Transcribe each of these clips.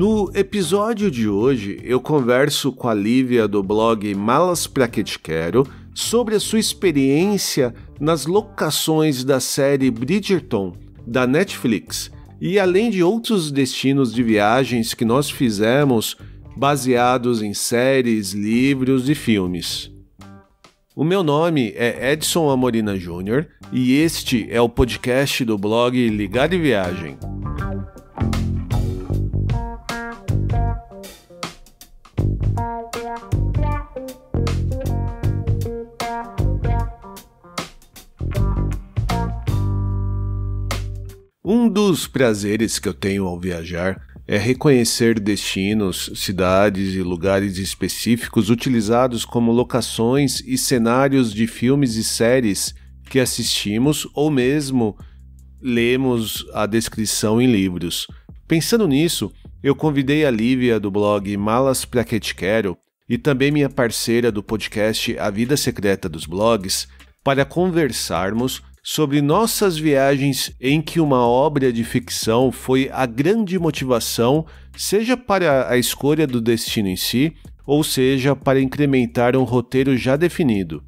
No episódio de hoje, eu converso com a Lívia do blog Malas Pra Que Te Quero sobre a sua experiência nas locações da série Bridgerton da Netflix e além de outros destinos de viagens que nós fizemos baseados em séries, livros e filmes. O meu nome é Edson Amorina Júnior e este é o podcast do blog Ligar e Viagem. dos prazeres que eu tenho ao viajar é reconhecer destinos, cidades e lugares específicos utilizados como locações e cenários de filmes e séries que assistimos ou mesmo lemos a descrição em livros. Pensando nisso, eu convidei a Lívia do blog Malas Pra Que Te Quero e também minha parceira do podcast A Vida Secreta dos Blogs para conversarmos sobre nossas viagens em que uma obra de ficção foi a grande motivação, seja para a escolha do destino em si, ou seja, para incrementar um roteiro já definido.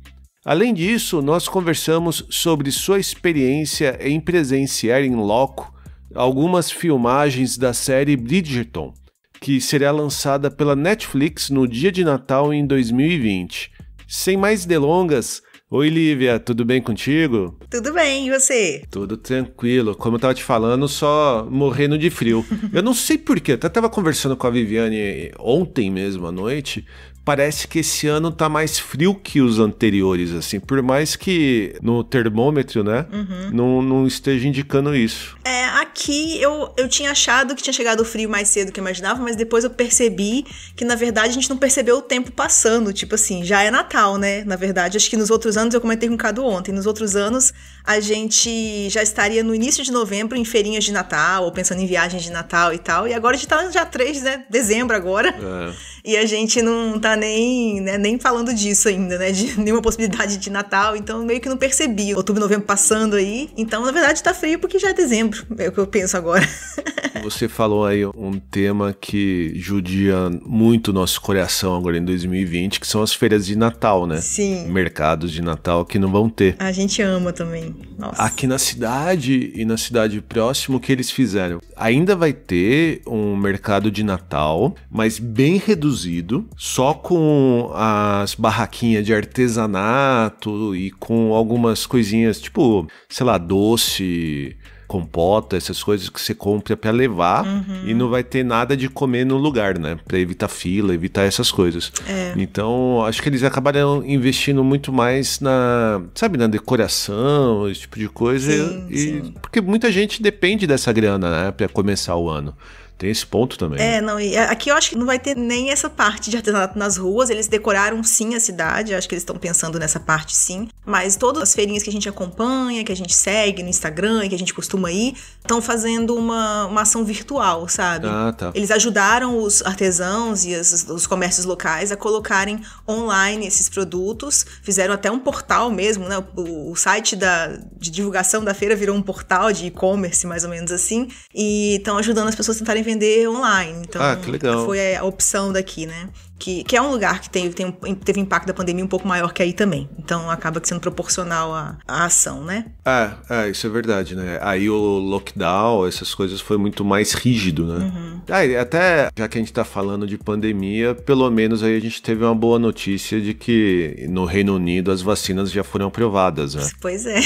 Além disso, nós conversamos sobre sua experiência em presenciar em loco algumas filmagens da série Bridgerton, que será lançada pela Netflix no dia de Natal em 2020. Sem mais delongas, Oi, Lívia, tudo bem contigo? Tudo bem, e você? Tudo tranquilo. Como eu tava te falando, só morrendo de frio. eu não sei porquê, até tava conversando com a Viviane ontem mesmo à noite, parece que esse ano tá mais frio que os anteriores, assim. Por mais que no termômetro, né, uhum. não, não esteja indicando isso. É, aqui eu, eu tinha achado que tinha chegado o frio mais cedo que eu imaginava, mas depois eu percebi que, na verdade, a gente não percebeu o tempo passando. Tipo assim, já é Natal, né? Na verdade, acho que nos outros anos, eu comentei com o Cadu ontem, nos outros anos a gente já estaria no início de novembro em feirinhas de Natal, ou pensando em viagens de Natal e tal. E agora a gente tá já 3, né? Dezembro agora. É. E a gente não tá nem, né, nem falando disso ainda, né? De nenhuma possibilidade de Natal, então meio que não percebi. Outubro, novembro passando aí. Então, na verdade, tá frio porque já é dezembro, é o que eu penso agora. Você falou aí um tema que judia muito nosso coração agora em 2020, que são as feiras de Natal, né? Sim. Mercados de Natal que não vão ter. A gente ama também. Nossa. Aqui na cidade e na cidade próximo, o que eles fizeram? Ainda vai ter um mercado de Natal, mas bem reduzido, só com as barraquinhas de artesanato e com algumas coisinhas, tipo, sei lá, doce, compota, essas coisas que você compra para levar uhum. e não vai ter nada de comer no lugar, né? Para evitar fila, evitar essas coisas. É. Então, acho que eles acabaram investindo muito mais na, sabe, na decoração, esse tipo de coisa, sim, e, sim. porque muita gente depende dessa grana, né, para começar o ano. Tem esse ponto também. É, né? não, e aqui eu acho que não vai ter nem essa parte de artesanato nas ruas. Eles decoraram sim a cidade, acho que eles estão pensando nessa parte sim. Mas todas as feirinhas que a gente acompanha, que a gente segue no Instagram, que a gente costuma ir, estão fazendo uma, uma ação virtual, sabe? Ah, tá. Eles ajudaram os artesãos e as, os comércios locais a colocarem online esses produtos. Fizeram até um portal mesmo, né? O, o site da, de divulgação da feira virou um portal de e-commerce, mais ou menos assim. E estão ajudando as pessoas a tentarem vender aprender online. Então, ah, que legal. foi a opção daqui, né? que, que é um lugar que tem, tem, teve impacto da pandemia um pouco maior que aí também. Então acaba sendo proporcional à, à ação, né? Ah, isso é verdade, né? Aí o lockdown, essas coisas foi muito mais rígido, né? Uhum. Ah, até já que a gente tá falando de pandemia, pelo menos aí a gente teve uma boa notícia de que no Reino Unido as vacinas já foram aprovadas, né? Pois é.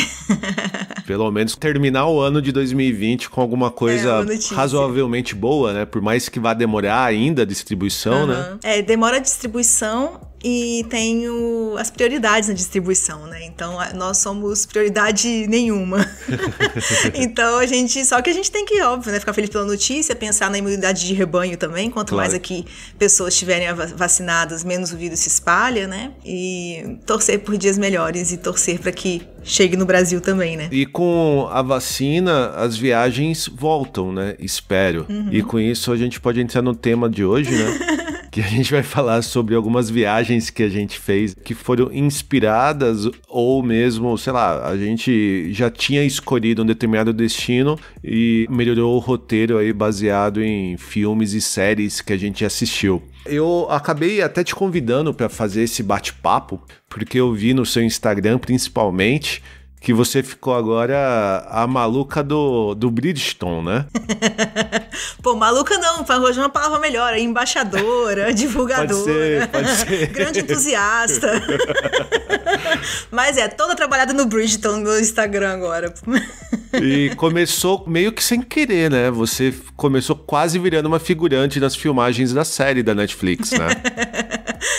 pelo menos terminar o ano de 2020 com alguma coisa é, razoavelmente boa, né? Por mais que vá demorar ainda a distribuição, uhum. né? É, demora comemora a distribuição e tenho as prioridades na distribuição, né? Então nós somos prioridade nenhuma. então a gente. Só que a gente tem que, óbvio, né? Ficar feliz pela notícia, pensar na imunidade de rebanho também. Quanto claro. mais aqui pessoas estiverem vacinadas, menos o vírus se espalha, né? E torcer por dias melhores e torcer para que chegue no Brasil também, né? E com a vacina, as viagens voltam, né? Espero. Uhum. E com isso a gente pode entrar no tema de hoje, né? que a gente vai falar sobre algumas viagens que a gente fez que foram inspiradas ou mesmo, sei lá, a gente já tinha escolhido um determinado destino e melhorou o roteiro aí baseado em filmes e séries que a gente assistiu. Eu acabei até te convidando para fazer esse bate-papo, porque eu vi no seu Instagram principalmente que você ficou agora a maluca do, do Bridgestone, né? Pô, maluca não, hoje é uma palavra melhor, é embaixadora, divulgadora, pode ser, pode ser. grande entusiasta. Mas é, toda trabalhada no Bridgestone no Instagram agora. e começou meio que sem querer, né? Você começou quase virando uma figurante nas filmagens da série da Netflix, né?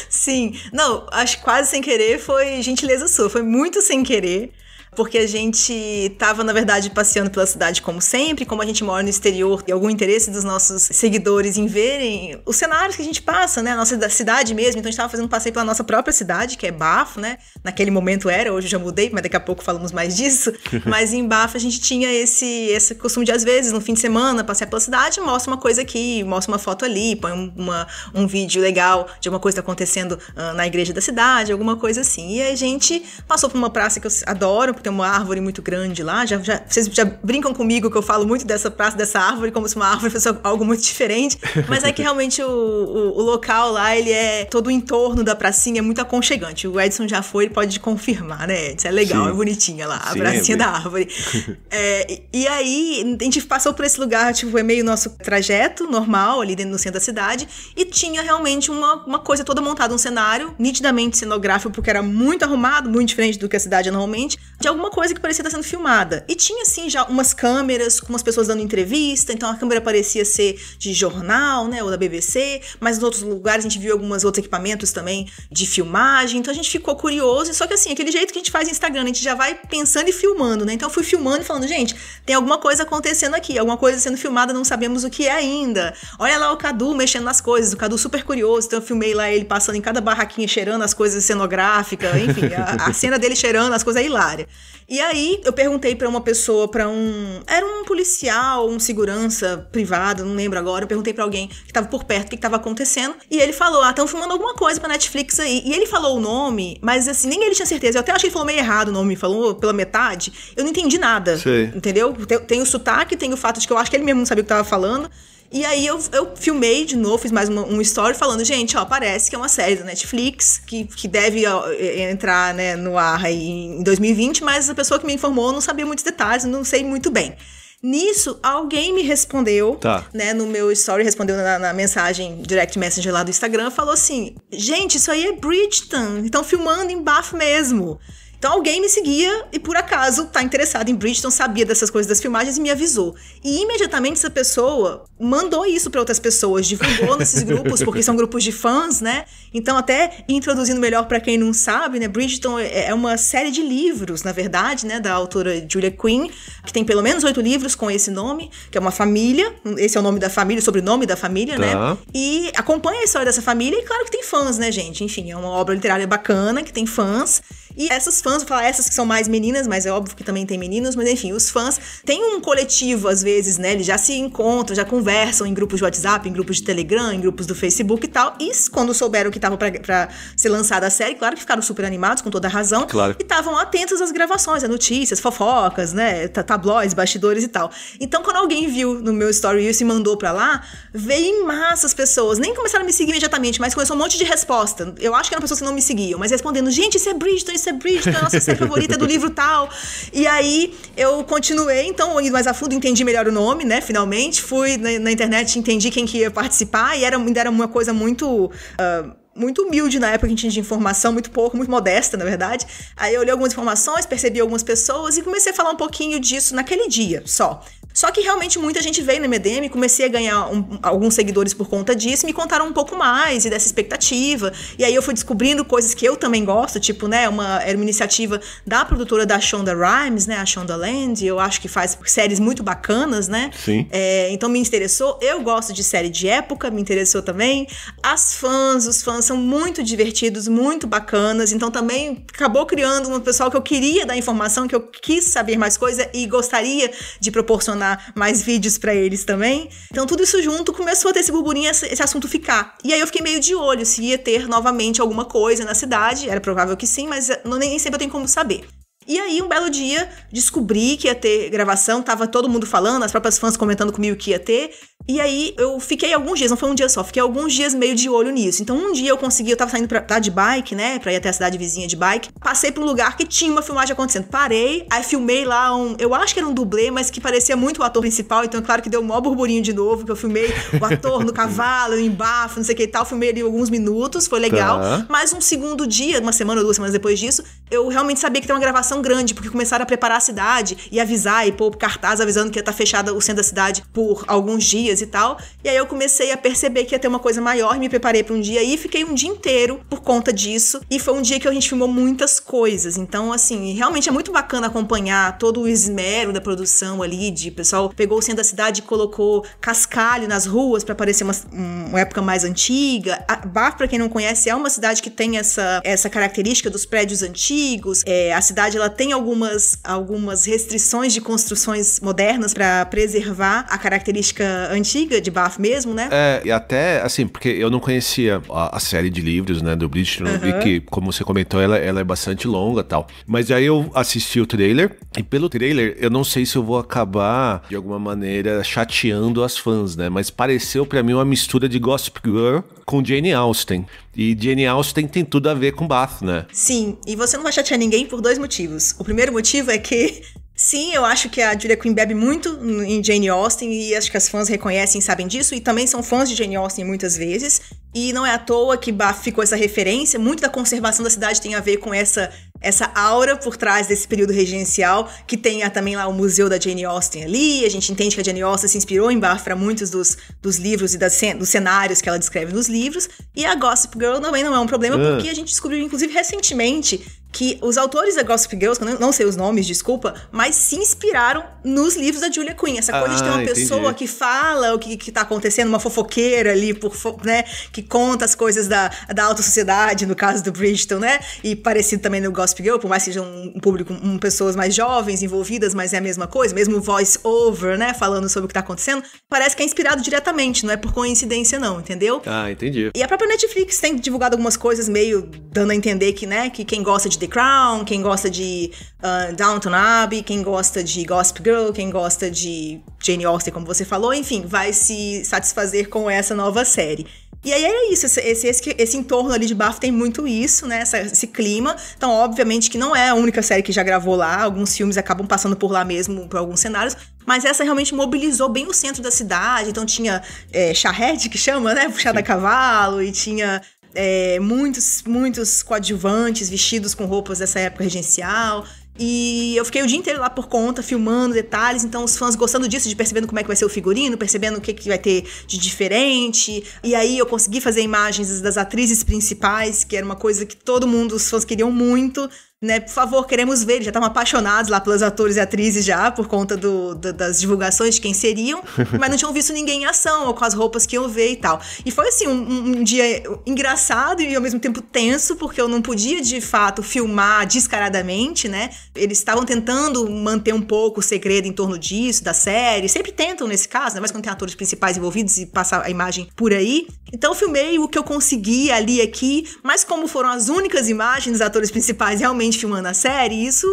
Sim, não, acho que quase sem querer foi gentileza sua, foi muito sem querer porque a gente estava, na verdade, passeando pela cidade como sempre, como a gente mora no exterior, e algum interesse dos nossos seguidores em verem os cenários que a gente passa, né? A nossa cidade mesmo. Então a gente estava fazendo um passeio pela nossa própria cidade, que é Bafo, né? Naquele momento era, hoje eu já mudei, mas daqui a pouco falamos mais disso. mas em Bafo a gente tinha esse, esse costume de, às vezes, no fim de semana, passear pela cidade, mostra uma coisa aqui, mostra uma foto ali, põe uma, um vídeo legal de uma coisa acontecendo uh, na igreja da cidade, alguma coisa assim. E a gente passou por uma praça que eu adoro, porque tem uma árvore muito grande lá. Já, já, vocês já brincam comigo que eu falo muito dessa praça, dessa árvore, como se uma árvore fosse algo muito diferente. Mas é que realmente o, o, o local lá, ele é. Todo o entorno da pracinha é muito aconchegante. O Edson já foi, ele pode confirmar, né, Edson? É legal, Sim. é bonitinha lá, a Sim, é pracinha é da árvore. é, e, aí, a gente passou por esse lugar, tipo, é meio nosso trajeto normal ali dentro do centro da cidade. E tinha realmente uma, uma coisa toda montada, um cenário nitidamente cenográfico, porque era muito arrumado, muito diferente do que a cidade é normalmente. De de alguma coisa que parecia estar sendo filmada. E tinha, assim, já umas câmeras com umas pessoas dando entrevista, então a câmera parecia ser de jornal, né, ou da BBC, mas nos outros lugares a gente viu alguns outros equipamentos também de filmagem, então a gente ficou curioso, só que assim, aquele jeito que a gente faz no Instagram, né, a gente já vai pensando e filmando, né? Então eu fui filmando e falando, gente, tem alguma coisa acontecendo aqui, alguma coisa sendo filmada, não sabemos o que é ainda. Olha lá o Cadu mexendo nas coisas, o Cadu super curioso, então eu filmei lá ele passando em cada barraquinha cheirando as coisas cenográficas, enfim, a, a cena dele cheirando as coisas é hilária. E aí eu perguntei para uma pessoa, para um, era um policial, um segurança privado, não lembro agora, eu perguntei para alguém que tava por perto o que, que tava acontecendo, e ele falou: "Ah, estão filmando alguma coisa para Netflix aí". E ele falou o nome, mas assim, nem ele tinha certeza. Eu até acho que ele falou meio errado o nome, falou pela metade. Eu não entendi nada. Sei. Entendeu? Tem, tem o sotaque, tem o fato de que eu acho que ele mesmo não sabia o que tava falando. E aí eu, eu filmei de novo, fiz mais uma, um story falando, gente, ó, parece que é uma série da Netflix que, que deve ó, entrar né, no ar aí em 2020, mas a pessoa que me informou não sabia muitos detalhes, não sei muito bem. Nisso, alguém me respondeu, tá. né, no meu story, respondeu na, na, mensagem direct messenger lá do Instagram, falou assim: "Gente, isso aí é Bridgeton, estão filmando em bafo mesmo". Então alguém me seguia e por acaso tá interessado em Bridgeton, sabia dessas coisas das filmagens e me avisou. E imediatamente essa pessoa mandou isso para outras pessoas, divulgou nesses grupos, porque são grupos de fãs, né? Então até introduzindo melhor para quem não sabe, né, Bridgeton é, é uma série de livros, na verdade, né, da autora Julia Quinn, que tem pelo menos oito livros com esse nome, que é uma família, esse é o nome da família, o sobrenome da família, né? tá. né? E acompanha a história dessa família e claro que tem fãs, né, gente? Enfim, é uma obra literária bacana que tem fãs. E essas fãs, vou falar essas que são mais meninas, mas é óbvio que também tem meninos, mas enfim, os fãs têm um coletivo às vezes, né? Eles já se encontram, já conversam em grupos de WhatsApp, em grupos de Telegram, em grupos do Facebook e tal. E quando souberam que tava para ser lançada a série, claro que ficaram super animados, com toda a razão. Claro. E estavam atentos às gravações, a notícias, fofocas, né? Tabloides, bastidores e tal. Então, quando alguém viu no meu story isso e mandou pra lá, veio em massa as pessoas. Nem começaram a me seguir imediatamente, mas começou um monte de resposta. Eu acho que eram pessoas que não me seguiam, mas respondendo: gente, isso é Bridgeton, isso que é a nossa série favorita do livro tal. E aí eu continuei, então, indo mais a fundo, entendi melhor o nome, né? Finalmente, fui na, na internet, entendi quem que ia participar, e era, ainda era uma coisa muito. Uh, muito humilde na época que a gente tinha de informação, muito pouco, muito modesta, na verdade. Aí eu li algumas informações, percebi algumas pessoas e comecei a falar um pouquinho disso naquele dia só. Só que realmente muita gente veio na MDM, DM, comecei a ganhar um, alguns seguidores por conta disso, me contaram um pouco mais e dessa expectativa. E aí eu fui descobrindo coisas que eu também gosto, tipo, né, uma, era uma iniciativa da produtora da Shonda Rhimes, né, a Shonda Land, eu acho que faz séries muito bacanas, né? Sim. É, então me interessou, eu gosto de série de época, me interessou também. As fãs, os fãs são muito divertidos, muito bacanas, então também acabou criando um pessoal que eu queria dar informação, que eu quis saber mais coisa e gostaria de proporcionar proporcionar mais vídeos para eles também. Então tudo isso junto começou a ter esse burburinho, esse, esse assunto ficar. E aí eu fiquei meio de olho se ia ter novamente alguma coisa na cidade, era provável que sim, mas nem sempre eu tenho como saber. E aí, um belo dia, descobri que ia ter gravação, tava todo mundo falando, as próprias fãs comentando comigo que ia ter. E aí, eu fiquei alguns dias, não foi um dia só, fiquei alguns dias meio de olho nisso. Então, um dia eu consegui, eu tava saindo pra, tá, de bike, né, pra ir até a cidade vizinha de bike. Passei por um lugar que tinha uma filmagem acontecendo. Parei, aí filmei lá um, eu acho que era um dublê, mas que parecia muito o ator principal, então, é claro que deu um maior burburinho de novo, que eu filmei o ator no cavalo, em bafo, não sei o que e tal. Filmei ali alguns minutos, foi legal. Tá. Mas um segundo dia, uma semana ou duas semanas depois disso, eu realmente sabia que tem uma gravação grande, porque começaram a preparar a cidade e avisar e pôr cartaz avisando que ia estar tá fechada o centro da cidade por alguns dias e tal. E aí eu comecei a perceber que ia ter uma coisa maior, me preparei para um dia e fiquei um dia inteiro por conta disso. E foi um dia que a gente filmou muitas coisas. Então, assim, realmente é muito bacana acompanhar todo o esmero da produção ali, de pessoal pegou o centro da cidade e colocou cascalho nas ruas para parecer uma, uma, época mais antiga. A Bar, para quem não conhece, é uma cidade que tem essa, essa característica dos prédios antigos antigos. É, a cidade ela tem algumas, algumas restrições de construções modernas para preservar a característica antiga de Bath mesmo, né? É, e até assim, porque eu não conhecia a, a série de livros, né, do British, uhum. que como você comentou, ela, ela é bastante longa, tal. Mas aí eu assisti o trailer e pelo trailer eu não sei se eu vou acabar de alguma maneira chateando as fãs, né? Mas pareceu para mim uma mistura de Gossip Girl com Jane Austen. E Jane Austen tem tudo a ver com Bath, né? Sim, e você não vai chatear ninguém por dois motivos. O primeiro motivo é que Sim, eu acho que a Julia Quinn bebe muito em Jane Austen e acho que as fãs reconhecem e sabem disso e também são fãs de Jane Austen muitas vezes. E não é à toa que Bath ficou essa referência, muito da conservação da cidade tem a ver com essa essa aura por trás desse período regencial, que tem também lá o museu da Jane Austen ali, a gente entende que a Jane Austen se inspirou em Bath para muitos dos, dos livros e das, dos cenários que ela descreve nos livros. E a Gossip Girl também não é um problema, uh. porque a gente descobriu inclusive recentemente que os autores da Gossip Girls, que eu não sei os nomes, desculpa, mas se inspiraram nos livros da Julia Quinn. Essa coisa de ter uma ah, entendi. pessoa que fala o que, que tá acontecendo, uma fofoqueira ali, por, né? Que conta as coisas da, da alta sociedade, no caso do Bridgeton, né? E parecido também no Gossip Girl, por mais que seja um, um público, um, pessoas mais jovens, envolvidas, mas é a mesma coisa, mesmo voice over, né? Falando sobre o que tá acontecendo. Parece que é inspirado diretamente, não é por coincidência, não, entendeu? Ah, entendi. E a própria Netflix tem divulgado algumas coisas meio dando a entender que, né? Que quem gosta de de The Crown, quem gosta de uh, Downton Abbey, quem gosta de Gossip Girl, quem gosta de Jane Austen, como você falou, enfim, vai se satisfazer com essa nova série. E aí é isso, esse, esse, esse, entorno ali de Bafo tem muito isso, né? Essa, esse clima. Então, obviamente que não é a única série que já gravou lá, alguns filmes acabam passando por lá mesmo, por alguns cenários, mas essa realmente mobilizou bem o centro da cidade. Então tinha é, charrete, que chama, né? Puxada a cavalo, e tinha é, muitos, muitos coadjuvantes vestidos com roupas dessa época regencial. E eu fiquei o dia inteiro lá por conta, filmando detalhes, então os fãs gostando disso, de percebendo como é que vai ser o figurino, percebendo o que, que vai ter de diferente. E aí eu consegui fazer imagens das atrizes principais, que era uma coisa que todo mundo, os fãs queriam muito né? Por favor, queremos ver. já estavam apaixonados lá pelos atores e atrizes já, por conta do, do, das divulgações de quem seriam, mas não tinham visto ninguém em ação, ou com as roupas que eu ver e tal. E foi assim, um, um, dia engraçado e ao mesmo tempo tenso, porque eu não podia de fato filmar descaradamente, né? Eles estavam tentando manter um pouco o segredo em torno disso, da série. Sempre tentam nesse caso, né? Mas quando tem atores principais envolvidos e passar a imagem por aí. Então eu filmei o que eu consegui ali aqui, mas como foram as únicas imagens dos atores principais realmente filmando a série, isso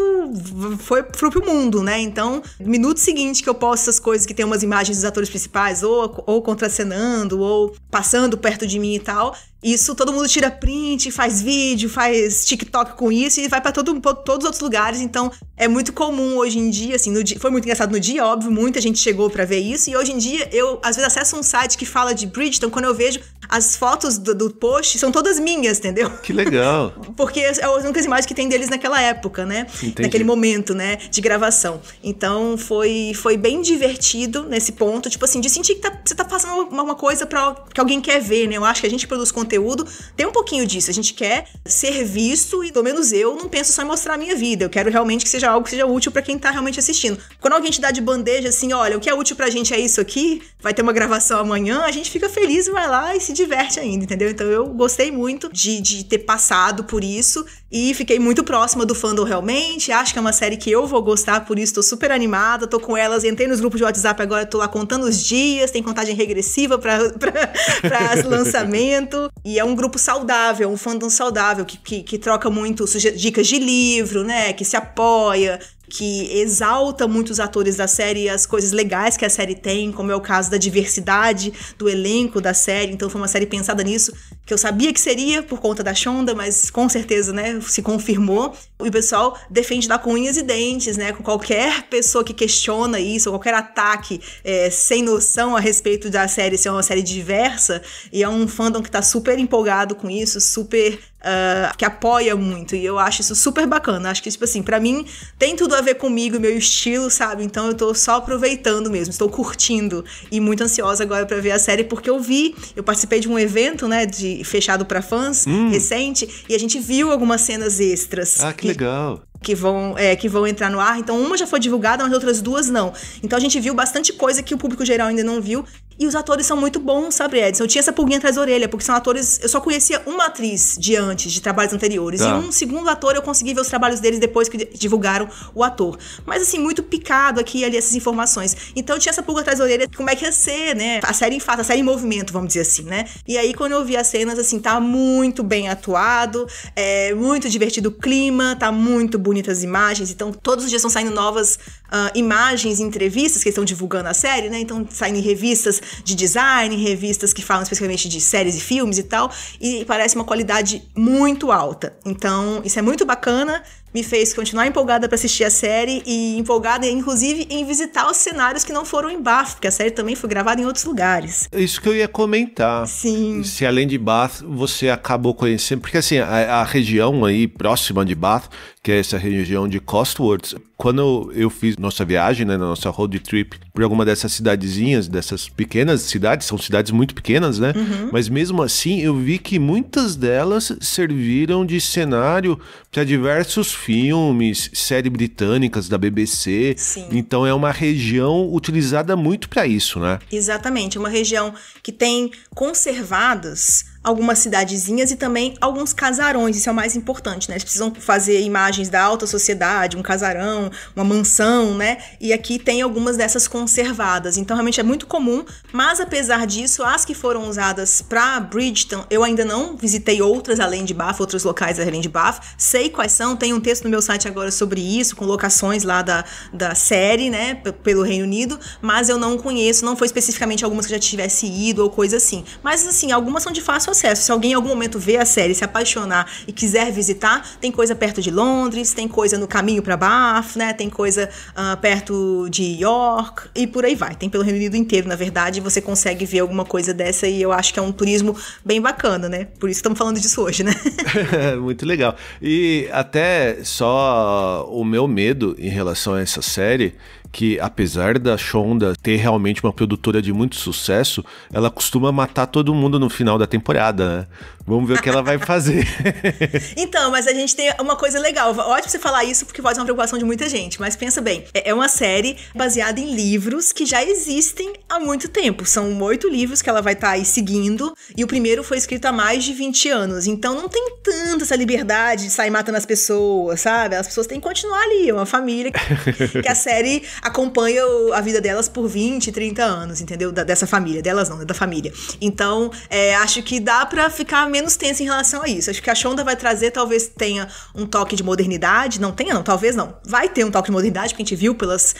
foi, foi pro mundo, né? Então, minuto seguinte que eu posto essas coisas que tem umas imagens dos atores principais, ou, ou contracenando, ou passando perto de mim e tal, isso todo mundo tira print, faz vídeo, faz TikTok com isso e vai para todo, pra todos os outros lugares. Então é muito comum hoje em dia, assim, dia, foi muito engraçado no dia, óbvio, muita gente chegou para ver isso. E hoje em dia eu às vezes acesso um site que fala de Bridgeton, então, quando eu vejo as fotos do, do post são todas minhas, entendeu? Que legal. Porque é as únicas imagens que tem deles naquela época, né? Entendi. Naquele momento, né, de gravação. Então foi, foi bem divertido nesse ponto, tipo assim, de sentir que tá, você tá fazendo uma, coisa para que alguém quer ver, né? Eu acho que a gente produz conteúdo conteúdo tem um pouquinho disso. A gente quer ser visto e, pelo menos eu, não penso só em mostrar a minha vida. Eu quero realmente que seja algo que seja útil para quem tá realmente assistindo. Quando alguém te dá de bandeja assim, olha, o que é útil pra gente é isso aqui, vai ter uma gravação amanhã, a gente fica feliz, vai lá e se diverte ainda, entendeu? Então eu gostei muito de, de ter passado por isso e fiquei muito próxima do fandom realmente. Acho que é uma série que eu vou gostar, por isso tô super animada. Tô com elas, entrei nos grupos de WhatsApp agora, tô lá contando os dias, tem contagem regressiva pra, pra, pra lançamento. E é um grupo saudável, um fandom saudável, que, que, que troca muito dicas de livro, né? Que se apoia, que exalta muitos atores da série e as coisas legais que a série tem, como é o caso da diversidade do elenco da série. Então foi uma série pensada nisso que eu sabia que seria por conta da Shonda, mas com certeza, né, se confirmou. E o pessoal defende da com unhas e dentes, né, com qualquer pessoa que questiona isso, qualquer ataque é, sem noção a respeito da série ser uma série diversa, e é um fandom que tá super empolgado com isso, super Uh, que apoia muito. E eu acho isso super bacana. Acho que, tipo assim, para mim tem tudo a ver comigo, meu estilo, sabe? Então eu tô só aproveitando mesmo, estou curtindo e muito ansiosa agora para ver a série, porque eu vi, eu participei de um evento, né, de fechado para fãs hum. recente e a gente viu algumas cenas extras. Ah, que, que legal que vão, é, que vão entrar no ar. Então, uma já foi divulgada, mas outras duas não. Então, a gente viu bastante coisa que o público geral ainda não viu. E os atores são muito bons, sabe, Edson? Eu tinha essa pulguinha atrás da orelha, porque são atores. Eu só conhecia uma atriz de antes, de trabalhos anteriores. Tá. E um segundo ator eu consegui ver os trabalhos deles depois que divulgaram o ator. Mas, assim, muito picado aqui e ali essas informações. Então, eu tinha essa pulga atrás da orelha, como é que ia ser, né? A série em fato, a série em movimento, vamos dizer assim, né? E aí, quando eu vi as cenas, assim, tá muito bem atuado, é muito divertido o clima, tá muito bonito bonitas imagens. Então, todos os dias estão saindo novas uh, imagens, entrevistas que estão divulgando a série, né? Então, saindo revistas de design, revistas que falam especificamente de séries e filmes e tal. E parece uma qualidade muito alta. Então, isso é muito bacana. Me fez continuar empolgada para assistir a série e empolgada, inclusive, em visitar os cenários que não foram em Bath, porque a série também foi gravada em outros lugares. Isso que eu ia comentar. Sim. Se além de Bath, você acabou conhecendo. Porque, assim, a, a região aí próxima de Bath que é essa região de Costworth. Quando eu fiz nossa viagem, né, nossa road trip, por alguma dessas cidadezinhas, dessas pequenas cidades, são cidades muito pequenas, né? Uhum. Mas mesmo assim, eu vi que muitas delas serviram de cenário para diversos filmes, séries britânicas da BBC. Sim. Então é uma região utilizada muito para isso, né? Exatamente, é uma região que tem conservadas algumas cidadezinhas e também alguns casarões, isso é o mais importante, né? Eles precisam fazer imagens da alta sociedade, um casarão, uma mansão, né? E aqui tem algumas dessas conservadas. Então realmente é muito comum, mas apesar disso, as que foram usadas para Bridgeton, eu ainda não visitei outras além de Bath, outros locais além de Bath. Sei quais são, tem um texto no meu site agora sobre isso, com locações lá da, da série, né, pelo Reino Unido, mas eu não conheço, não foi especificamente algumas que já tivesse ido ou coisa assim. Mas assim, algumas são de fácil sucesso. Se alguém em algum momento ver a série, se apaixonar e quiser visitar, tem coisa perto de Londres, tem coisa no caminho para Bath, né? Tem coisa uh, perto de York e por aí vai. Tem pelo Reino Unido inteiro, na verdade, você consegue ver alguma coisa dessa e eu acho que é um turismo bem bacana, né? Por isso estamos falando disso hoje, né? Muito legal. E até só o meu medo em relação a essa série que apesar da Shonda ter realmente uma produtora de muito sucesso, ela costuma matar todo mundo no final da temporada, né? Vamos ver o que ela vai fazer. então, mas a gente tem uma coisa legal. Ótimo você falar isso, porque pode ser é uma preocupação de muita gente. Mas pensa bem, é, é uma série baseada em livros que já existem há muito tempo. São oito livros que ela vai estar tá aí seguindo. E o primeiro foi escrito há mais de 20 anos. Então não tem tanta essa liberdade de sair matando as pessoas, sabe? As pessoas têm que continuar ali. É uma família que, a série acompanha a vida delas por 20, 30 anos, entendeu? dessa família. Delas não, da família. Então, é, acho que dá pra ficar menos tensa em relação a isso. Acho que a Shonda vai trazer, talvez tenha um toque de modernidade. Não tenha, não, talvez não. Vai ter um toque de modernidade, porque a gente viu pelas,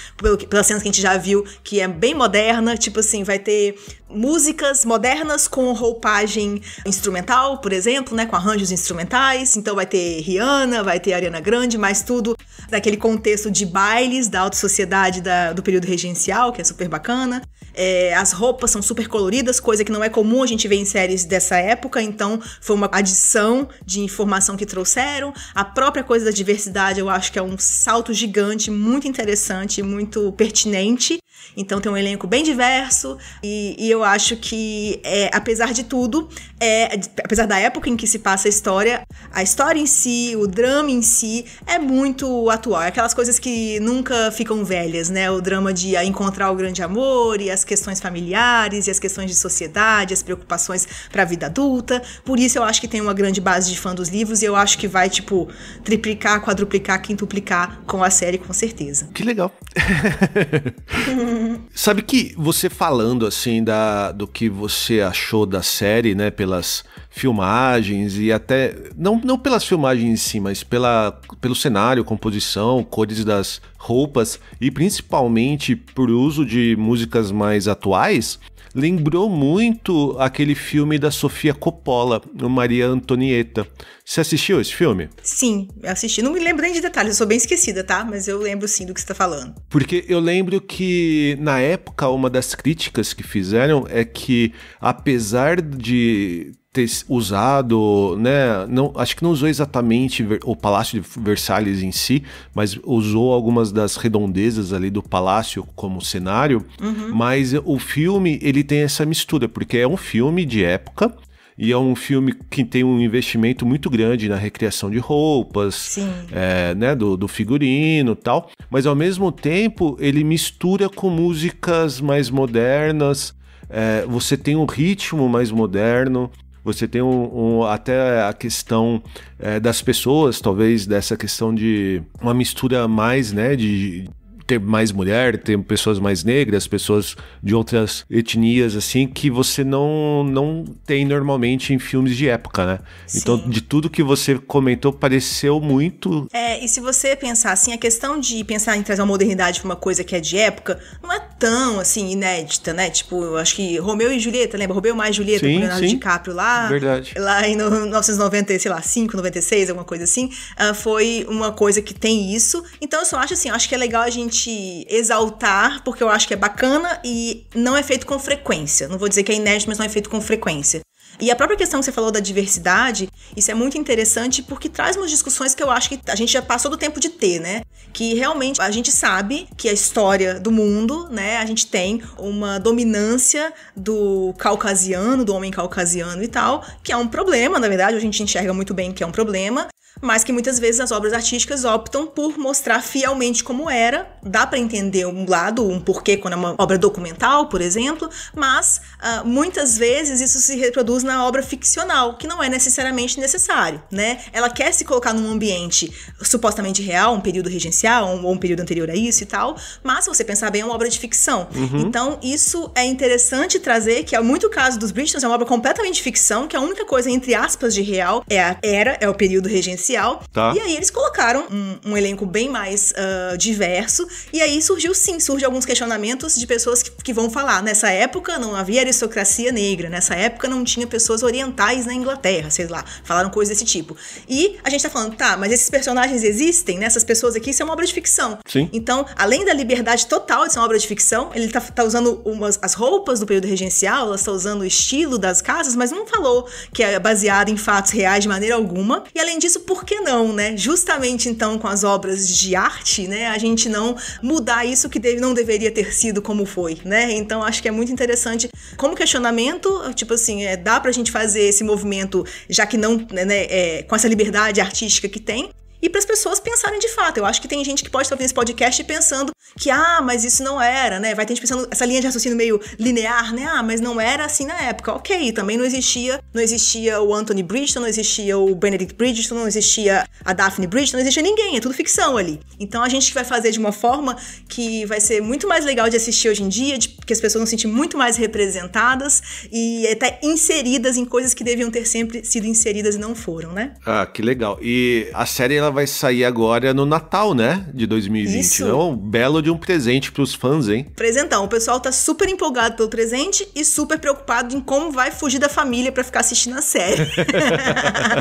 pelas cenas que a gente já viu que é bem moderna. Tipo assim, vai ter músicas modernas com roupagem instrumental, por exemplo, né, com arranjos instrumentais. Então vai ter Rihanna, vai ter Ariana Grande, mas tudo daquele contexto de bailes da alta sociedade da, do período regencial, que é super bacana. É, as roupas são super coloridas, coisa que não é comum a gente ver em séries dessa época, então foi uma adição de informação que trouxeram. A própria coisa da diversidade eu acho que é um salto gigante, muito interessante, muito pertinente. Então tem um elenco bem diverso e, e eu acho que, é, apesar de tudo, é, apesar da época em que se passa a história, a história em si, o drama em si é muito atual. É aquelas coisas que nunca ficam velhas, né? O drama de ah, encontrar o grande amor e as questões familiares e as questões de sociedade, as preocupações para a vida adulta. Por isso eu acho que tem uma grande base de fã dos livros e eu acho que vai tipo triplicar, quadruplicar, quintuplicar com a série com certeza. Que legal. Sabe que você falando assim da, do que você achou da série, né, pelas filmagens e até não, não pelas filmagens em si, mas pela, pelo cenário, composição, cores das roupas e principalmente por uso de músicas mais atuais, lembrou muito aquele filme da Sofia Coppola, o Maria Antonieta. Você assistiu esse filme? Sim, assisti. Não me lembro nem de detalhes, eu sou bem esquecida, tá? Mas eu lembro sim do que você tá falando. Porque eu lembro que, na época, uma das críticas que fizeram é que, apesar de ter usado, né? Não, acho que não usou exatamente o Palácio de Versalhes em si, mas usou algumas das redondezas ali do palácio como cenário. Uhum. Mas o filme ele tem essa mistura porque é um filme de época. E é um filme que tem um investimento muito grande na recriação de roupas, é, né, do, do figurino tal. Mas ao mesmo tempo ele mistura com músicas mais modernas, é, você tem um ritmo mais moderno, você tem um, um, até a questão é, das pessoas, talvez, dessa questão de uma mistura mais, né, de ter mais mulher, ter pessoas mais negras, pessoas de outras etnias, assim, que você não, não tem normalmente em filmes de época, né? Então, sim. Então, de tudo que você comentou, pareceu muito. É, e se você pensar assim, a questão de pensar em trazer uma modernidade pra uma coisa que é de época, não é tão, assim, inédita, né? Tipo, eu acho que Romeu e Julieta, lembra? Romeu mais Julieta, com Leonardo sim. DiCaprio lá. Verdade. Lá em 1990, sei lá, 5, 96, alguma coisa assim. Ah, foi uma coisa que tem isso. Então, eu só acho assim, acho que é legal a gente gente exaltar, porque eu acho que é bacana e não é feito com frequência. Não vou dizer que é inédito, mas não é feito com frequência. E a própria questão que você falou da diversidade, isso é muito interessante porque traz umas discussões que eu acho que a gente já passou do tempo de ter, né? Que realmente a gente sabe que a história do mundo, né? A gente tem uma dominância do caucasiano, do homem caucasiano e tal, que é um problema, na verdade, a gente enxerga muito bem que é um problema, mas que muitas vezes as obras artísticas optam por mostrar fielmente como era. Dá para entender um lado, um porquê quando é uma obra documental, por exemplo, mas uh, muitas vezes isso se reproduz na obra ficcional, que não é necessariamente necessário, né? Ela quer se colocar num ambiente supostamente real, um período regencial ou um, um, período anterior a isso e tal, mas se você pensar bem, é uma obra de ficção. Uhum. Então, isso é interessante trazer, que é muito o caso dos Bridgestone, é uma obra completamente de ficção, que a única coisa, entre aspas, de real é a era, é o período regencial Tá. E aí eles colocaram um, um elenco bem mais uh, diverso. E aí surgiu sim, surgem alguns questionamentos de pessoas que, que vão falar. Nessa época não havia aristocracia negra, nessa época não tinha pessoas orientais na Inglaterra, sei lá, falaram coisas desse tipo. E a gente tá falando, tá, mas esses personagens existem, né? Essas pessoas aqui, isso é uma obra de ficção. Sim. Então, além da liberdade total de ser uma obra de ficção, ele tá, tá usando umas, as roupas do período regencial, ela tá usando o estilo das casas, mas não falou que é baseado em fatos reais de maneira alguma. E além disso, por por que não, né? Justamente então com as obras de arte, né, a gente não mudar isso que deve, não deveria ter sido como foi, né? Então acho que é muito interessante como questionamento, tipo assim, é, dá pra gente fazer esse movimento já que não, né, né é, com essa liberdade artística que tem, e para as pessoas pensarem de fato. Eu acho que tem gente que pode estar ouvindo esse podcast pensando que, ah, mas isso não era, né? Vai ter gente pensando essa linha de raciocínio meio linear, né? Ah, mas não era assim na época. Ok, também não existia, não existia o Anthony Bridgeton, não existia o Benedict Bridgeton, não existia a Daphne Bridgeton, não existia ninguém, é tudo ficção ali. Então a gente vai fazer de uma forma que vai ser muito mais legal de assistir hoje em dia, de, que as pessoas vão se sentir muito mais representadas e até inseridas em coisas que deviam ter sempre sido inseridas e não foram, né? Ah, que legal. E a série ela vai sair agora no Natal, né? De 2020. Isso. Então, belo de um presente para os fãs, hein? Presentão. O pessoal tá super empolgado pelo presente e super preocupado em como vai fugir da família para ficar assistindo a série.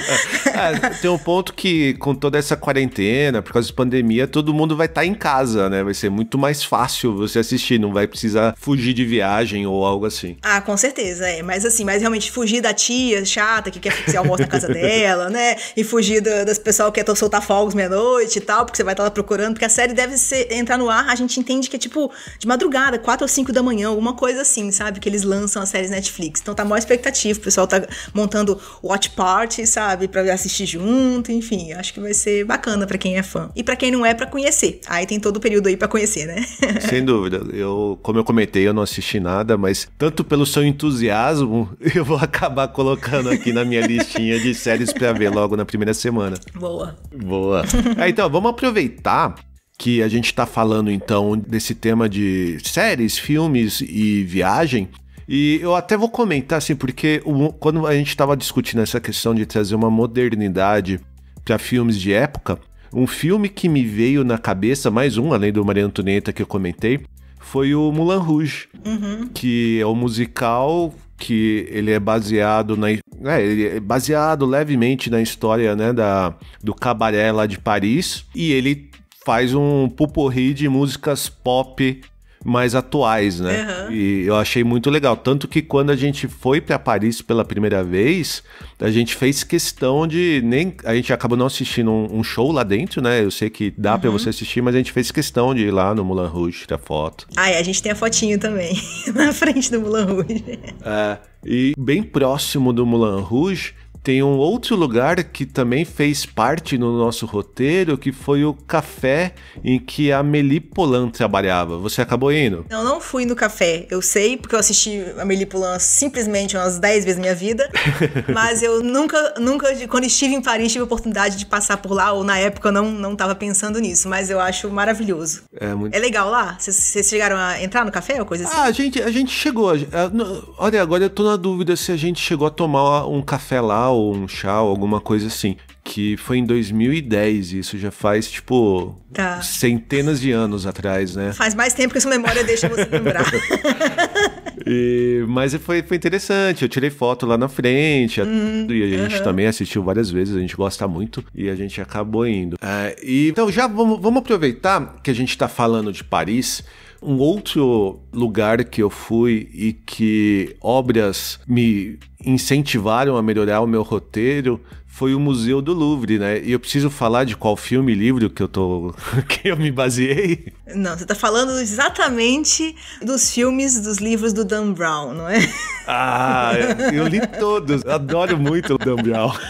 Ah, tem um ponto que, com toda essa quarentena, por causa de pandemia, todo mundo vai estar tá em casa, né? Vai ser muito mais fácil você assistir, não vai precisar fugir de viagem ou algo assim. Ah, com certeza, é. Mas assim, mas realmente fugir da tia chata que quer ficar almoço na casa dela, né? E fugir do, das pessoal que é tão soltar fogos meia-noite e tal, porque você vai estar lá procurando, porque a série deve ser, entrar no ar, a gente entende que é tipo de madrugada, 4 ou 5 da manhã, alguma coisa assim, sabe? Que eles lançam as séries Netflix. Então tá maior expectativa, o pessoal tá montando watch party, sabe? Pra assistir junto, enfim, acho que vai ser bacana para quem é fã. E para quem não é, para conhecer. Aí tem todo o período aí para conhecer, né? Sem dúvida. Eu, como eu comentei, eu não assisti nada, mas tanto pelo seu entusiasmo, eu vou acabar colocando aqui na minha listinha de séries para ver logo na primeira semana. Boa. Boa. É, então, vamos aproveitar que a gente está falando então desse tema de séries, filmes e viagem. E eu até vou comentar assim, porque o, quando a gente estava discutindo essa questão de trazer uma modernidade para filmes de época, um filme que me veio na cabeça, mais um além do Maria Antonieta que eu comentei, foi o Mulan Rouge, uhum. que é o um musical que ele é baseado na é, ele é baseado levemente na história né, da, do cabaré lá de Paris e ele faz um pupurri de músicas pop mais atuais, né? Uhum. E eu achei muito legal. Tanto que quando a gente foi para Paris pela primeira vez, a gente fez questão de. nem A gente acabou não assistindo um, um show lá dentro, né? Eu sei que dá uhum. para você assistir, mas a gente fez questão de ir lá no Moulin Rouge tirar foto. Ah, e a gente tem a fotinho também, na frente do Moulin Rouge. É, e bem próximo do Moulin Rouge tem um outro lugar que também fez parte no nosso roteiro, que foi o café em que a Amélie Polan trabalhava. Você acabou indo? Eu não fui no café. Eu sei, porque eu assisti a Amélie Polan simplesmente umas 10 vezes na minha vida. mas eu nunca, nunca, quando estive em Paris, tive a oportunidade de passar por lá, ou na época eu não, não pensando nisso, mas eu acho maravilhoso. É, muito... é legal lá? Vocês chegaram a entrar no café ou coisa assim? Ah, a gente, a gente chegou. A, a, ah, olha, agora eu tô na dúvida se a gente chegou a tomar um café lá ou um chá, ou alguma coisa assim. Que foi em 2010, isso já faz, tipo, tá. centenas de anos atrás, né? Faz mais tempo que sua memória deixa você lembrar. e, mas foi, foi interessante, eu tirei foto lá na frente, hum, e a gente uh -huh. também assistiu várias vezes, a gente gosta muito, e a gente acabou indo. É, e, então, já vamos, vamos aproveitar que a gente está falando de Paris um outro lugar que eu fui e que obras me incentivaram a melhorar o meu roteiro foi o Museu do Louvre, né? E eu preciso falar de qual filme e livro que eu tô que eu me baseei. Não, você tá falando exatamente dos filmes, dos livros do Dan Brown, não é? Ah, eu li todos. Adoro muito o Dan Brown.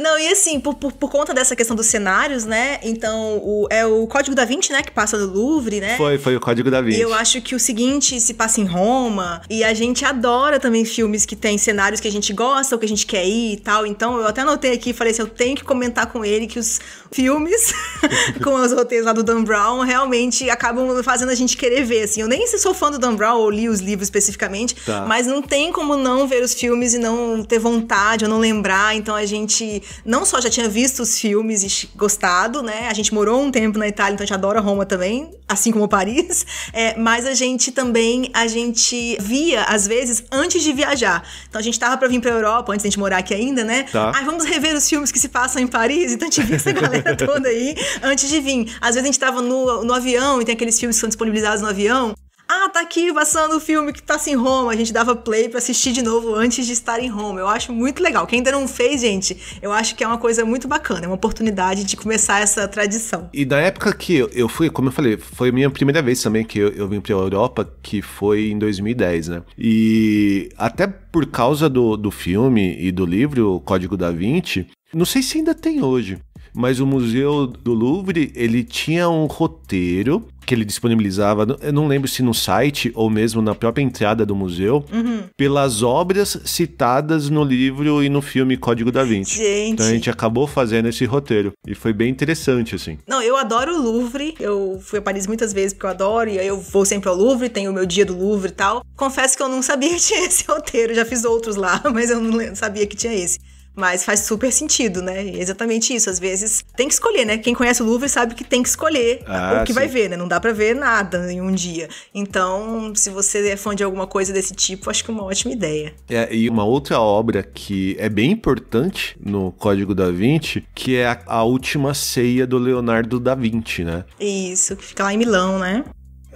Não, e assim, por, por, por, conta dessa questão dos cenários, né? Então, o, é o Código da Vinci, né, que passa no Louvre, né? Foi, foi o Código da Vinci. E eu acho que o seguinte se passa em Roma, e a gente adora também filmes que tem cenários que a gente gosta ou que a gente quer ir e tal. Então eu até anotei aqui e falei assim: eu tenho que comentar com ele que os filmes com os roteiros lá do Dan Brown realmente acabam fazendo a gente querer ver. Assim, eu nem se sou fã do Dan Brown ou li os livros especificamente, tá. mas não tem como não ver os filmes e não ter vontade ou não lembrar. Então a gente não só já tinha visto os filmes e gostado, né? A gente morou um tempo na Itália, então a gente adora Roma também, assim como Paris. É, mas a gente também a gente via às vezes antes de viajar. Então a gente tava para vir para Europa antes de a gente morar aqui ainda, né? Tá. Ai, vamos rever os filmes que se passam em Paris. Então a gente via essa galera toda aí antes de vir. Às vezes a gente tava no, no avião e tem aqueles filmes que são disponibilizados no avião. Ah, tá aqui passando o filme que passa tá em Roma. A gente dava play para assistir de novo antes de estar em Roma. Eu acho muito legal. Quem ainda não fez, gente, eu acho que é uma coisa muito bacana. É uma oportunidade de começar essa tradição. E da época que eu fui, como eu falei, foi a minha primeira vez também que eu, eu vim pra Europa, que foi em 2010, né? E até por causa do, do filme e do livro Código da Vinci, não sei se ainda tem hoje, mas o Museu do Louvre, ele tinha um roteiro que ele disponibilizava, eu não lembro se no site ou mesmo na própria entrada do museu, uhum. pelas obras citadas no livro e no filme Código da Vinci. Gente. Então a gente acabou fazendo esse roteiro. E foi bem interessante, assim. Não, eu adoro o Louvre. Eu fui a Paris muitas vezes porque eu adoro, e aí eu vou sempre ao Louvre, tenho o meu dia do Louvre e tal. Confesso que eu não sabia que tinha esse roteiro, já fiz outros lá, mas eu não sabia que tinha esse. Mas faz super sentido, né? É exatamente isso. Às vezes tem que escolher, né? Quem conhece o Louvre sabe que tem que escolher ah, o que sim. vai ver, né? Não dá para ver nada em um dia. Então, se você é fã de alguma coisa desse tipo, acho que é uma ótima ideia. É, e uma outra obra que é bem importante no Código da Vinci, que é a, a Última Ceia do Leonardo da Vinci, né? Isso, que fica lá em Milão, né?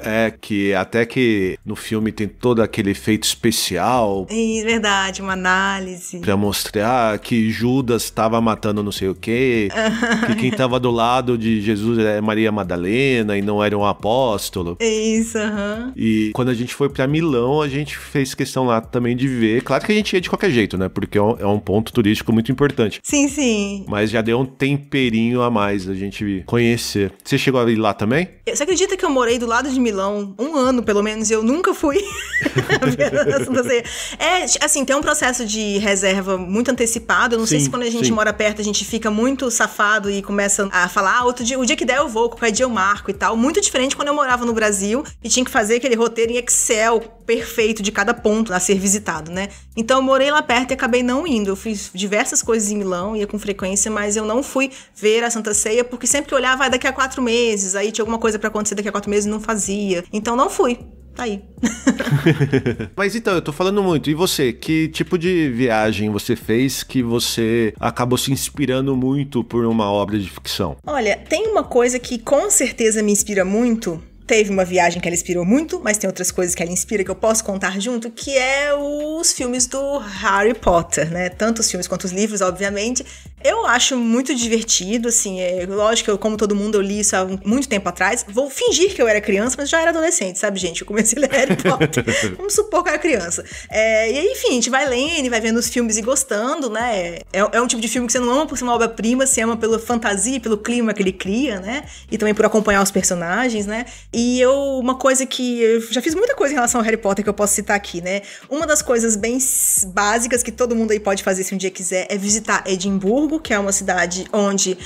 É, que até que no filme tem todo aquele efeito especial. É verdade, uma análise. Pra mostrar que Judas estava matando não sei o quê, que quem estava do lado de Jesus é Maria Madalena e não era um apóstolo. É isso, aham. Uhum. E quando a gente foi pra Milão, a gente fez questão lá também de ver. Claro que a gente ia de qualquer jeito, né? Porque é um, é um ponto turístico muito importante. Sim, sim. Mas já deu um temperinho a mais a gente conhecer. Você chegou a ir lá também? Você acredita que eu morei do lado de Milão? um ano, pelo menos, eu nunca fui. é, assim, tem um processo de reserva muito antecipado. Eu não sim, sei se quando a gente sim. mora perto a gente fica muito safado e começa a falar, ah, outro dia, o dia que der eu vou, qualquer dia eu marco e tal. Muito diferente quando eu morava no Brasil e tinha que fazer aquele roteiro em Excel perfeito de cada ponto a ser visitado, né? Então eu morei lá perto e acabei não indo. Eu fiz diversas coisas em Milão, ia com frequência, mas eu não fui ver a Santa Ceia porque sempre que eu olhava, ah, daqui a quatro meses, aí tinha alguma coisa para acontecer daqui a quatro meses e não fazia fazia. Então não fui. Tá aí. Mas então, eu tô falando muito. E você, que tipo de viagem você fez que você acabou se inspirando muito por uma obra de ficção? Olha, tem uma coisa que com certeza me inspira muito, teve uma viagem que ela inspirou muito, mas tem outras coisas que ela inspira que eu posso contar junto, que é os filmes do Harry Potter, né? Tanto os filmes quanto os livros, obviamente. Eu acho muito divertido, assim, é, lógico, que como todo mundo, eu li isso há muito tempo atrás. Vou fingir que eu era criança, mas já era adolescente, sabe, gente? Eu comecei a ler Harry Potter. Vamos supor que eu era criança. É, e aí, enfim, a gente vai lendo, vai vendo os filmes e gostando, né? É, é um tipo de filme que você não ama por ser uma obra-prima, você ama pela fantasia, pelo clima que ele cria, né? E também por acompanhar os personagens, né? E eu, uma coisa que. Eu já fiz muita coisa em relação ao Harry Potter que eu posso citar aqui, né? Uma das coisas bem básicas que todo mundo aí pode fazer se um dia quiser é visitar Edimburgo que é uma cidade onde uh,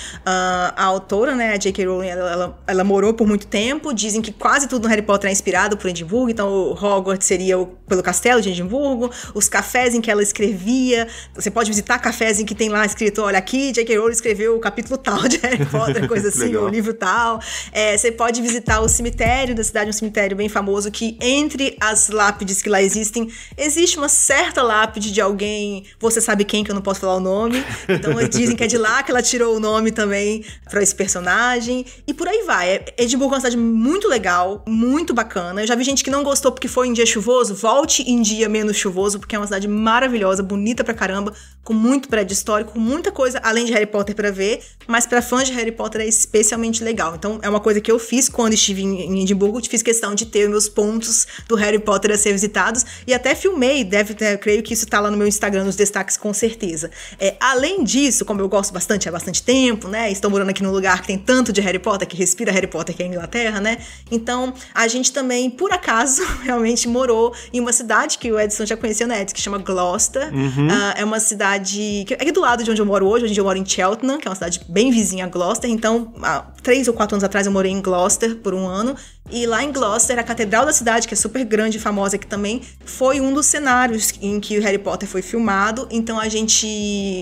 a autora, né, a J.K. Rowling, ela, ela, ela, morou por muito tempo. Dizem que quase tudo no Harry Potter é inspirado por Edimburgo, então o Hogwarts seria o, pelo castelo de Edimburgo, os cafés em que ela escrevia. Você pode visitar cafés em que tem lá escrito, olha aqui, J.K. Rowling escreveu o capítulo tal de Harry Potter, coisa assim, o livro tal. É, você pode visitar o cemitério da cidade, um cemitério bem famoso que entre as lápides que lá existem, existe uma certa lápide de alguém, você sabe quem que eu não posso falar o nome. Então Dizem que é de lá que ela tirou o nome também para esse personagem. E por aí vai. É, Edimburgo é uma cidade muito legal, muito bacana. Eu já vi gente que não gostou porque foi em dia chuvoso. Volte em dia menos chuvoso, porque é uma cidade maravilhosa, bonita pra caramba, com muito pré-histórico, com muita coisa além de Harry Potter para ver, mas para fãs de Harry Potter é especialmente legal. Então é uma coisa que eu fiz quando estive em Edimburgo, fiz questão de ter meus pontos do Harry Potter a ser visitados e até filmei, deve ter, creio que isso tá lá no meu Instagram nos destaques com certeza. É, além disso, como eu gosto bastante há bastante tempo, né? Estou morando aqui num lugar que tem tanto de Harry Potter, que respira Harry Potter, que é a Inglaterra, né? Então a gente também, por acaso, realmente morou em uma cidade que o Edson já conheceu né, Edson, que chama Gloucester. Uhum. Uh, é uma cidade cidade. é aqui do lado de onde eu moro hoje. onde eu moro em Cheltenham, que é uma cidade bem vizinha a Gloucester. Então, há três ou quatro anos atrás eu morei em Gloucester por um ano. E lá em Gloucester, a Catedral da cidade, que é super grande e famosa aqui também, foi um dos cenários em que o Harry Potter foi filmado. Então a gente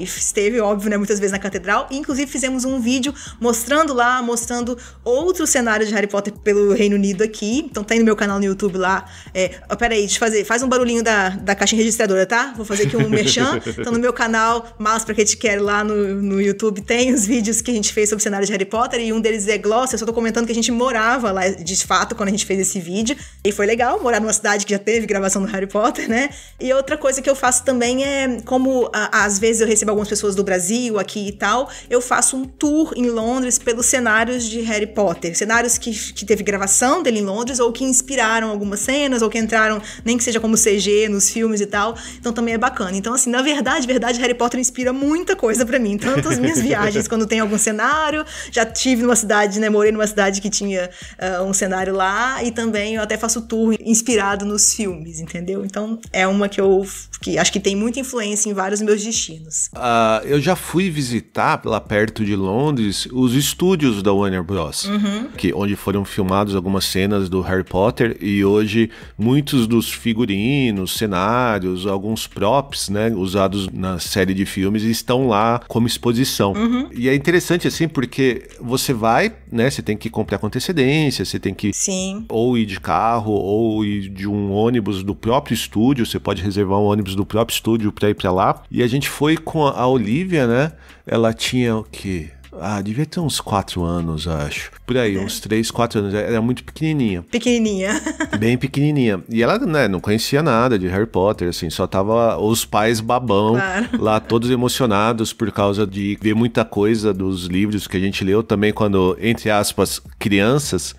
esteve, óbvio, né, muitas vezes na catedral. E, inclusive fizemos um vídeo mostrando lá, mostrando outros cenários de Harry Potter pelo Reino Unido aqui. Então tem tá no meu canal no YouTube lá. É, oh, peraí, deixa eu fazer. Faz um barulhinho da, da caixa registradora, tá? Vou fazer aqui um merchan. Então no meu canal, Mas Pra Que Te Quer lá no, no YouTube, tem os vídeos que a gente fez sobre cenários de Harry Potter. E um deles é Gloucester. Eu só tô comentando que a gente morava lá de fato fato quando a gente fez esse vídeo. E foi legal morar numa cidade que já teve gravação do Harry Potter, né? E outra coisa que eu faço também é, como a, às vezes eu recebo algumas pessoas do Brasil aqui e tal, eu faço um tour em Londres pelos cenários de Harry Potter. Cenários que, que teve gravação dele em Londres ou que inspiraram algumas cenas ou que entraram, nem que seja como CG nos filmes e tal. Então também é bacana. Então, assim, na verdade, verdade, Harry Potter inspira muita coisa para mim. Tanto as minhas viagens quando tem algum cenário. Já tive numa cidade, né? Morei numa cidade que tinha uh, um cenário documentário lá e também eu até faço tour inspirado nos filmes, entendeu? Então é uma que eu que acho que tem muita influência em vários meus destinos. Uh, eu já fui visitar lá perto de Londres os estúdios da Warner Bros. Uhum. Que, onde foram filmados algumas cenas do Harry Potter e hoje muitos dos figurinos, cenários, alguns props, né, usados na série de filmes estão lá como exposição. Uhum. E é interessante assim porque você vai, né, você tem que comprar com antecedência, você tem que Sim. Ou ir de carro, ou ir de um ônibus do próprio estúdio. Você pode reservar um ônibus do próprio estúdio pra ir pra lá. E a gente foi com a Olivia, né? Ela tinha o quê? Ah, devia ter uns 4 anos, acho. Por aí, é. uns 3, 4 anos. Era muito pequenininha. Pequenininha. Bem pequenininha. E ela, né, não conhecia nada de Harry Potter, assim. Só tava os pais babão claro. lá, todos emocionados por causa de ver muita coisa dos livros que a gente leu. Também quando, entre aspas, crianças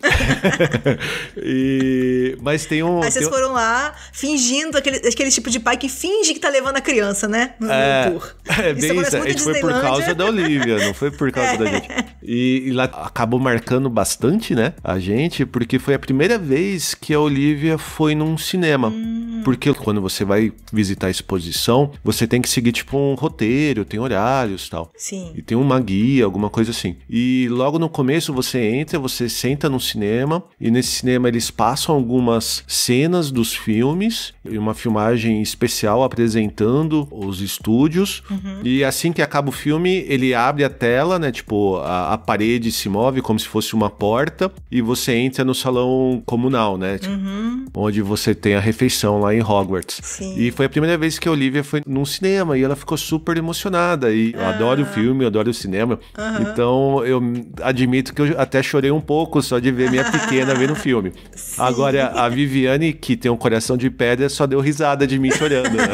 e... Mas tem um. Aí vocês foram lá fingindo aquele, aquele tipo de pai que finge que tá levando a criança, né? No, é, tour. É, é, bem isso. isso. A gente foi por causa da Olivia, não foi por causa é. da gente. E, e, lá acabou marcando bastante, né? A gente, porque foi a primeira vez que a Olivia foi num cinema. Hum. Porque quando você vai visitar a exposição, você tem que seguir tipo um roteiro, tem horários tal. Sim. E tem uma guia, alguma coisa assim. E logo no começo você entra, você senta no cinema, e nesse cinema eles passam algumas cenas dos filmes, e uma filmagem especial apresentando os estúdios. Uhum. E assim que acaba o filme, ele abre a tela, né? Tipo, a, a, parede se move como se fosse uma porta, e você entra no salão comunal, né? Tipo, uhum. Onde você tem a refeição lá lá em Hogwarts. Sim. E foi a primeira vez que a Olivia foi num cinema e ela ficou super emocionada. E ah. eu adoro o ah. filme, eu adoro o cinema. Uhum. Então eu admito que eu até chorei um pouco só de ver minha pequena vendo o filme. Sim. Agora, a Viviane, que tem um coração de pedra, só deu risada de mim chorando. Né?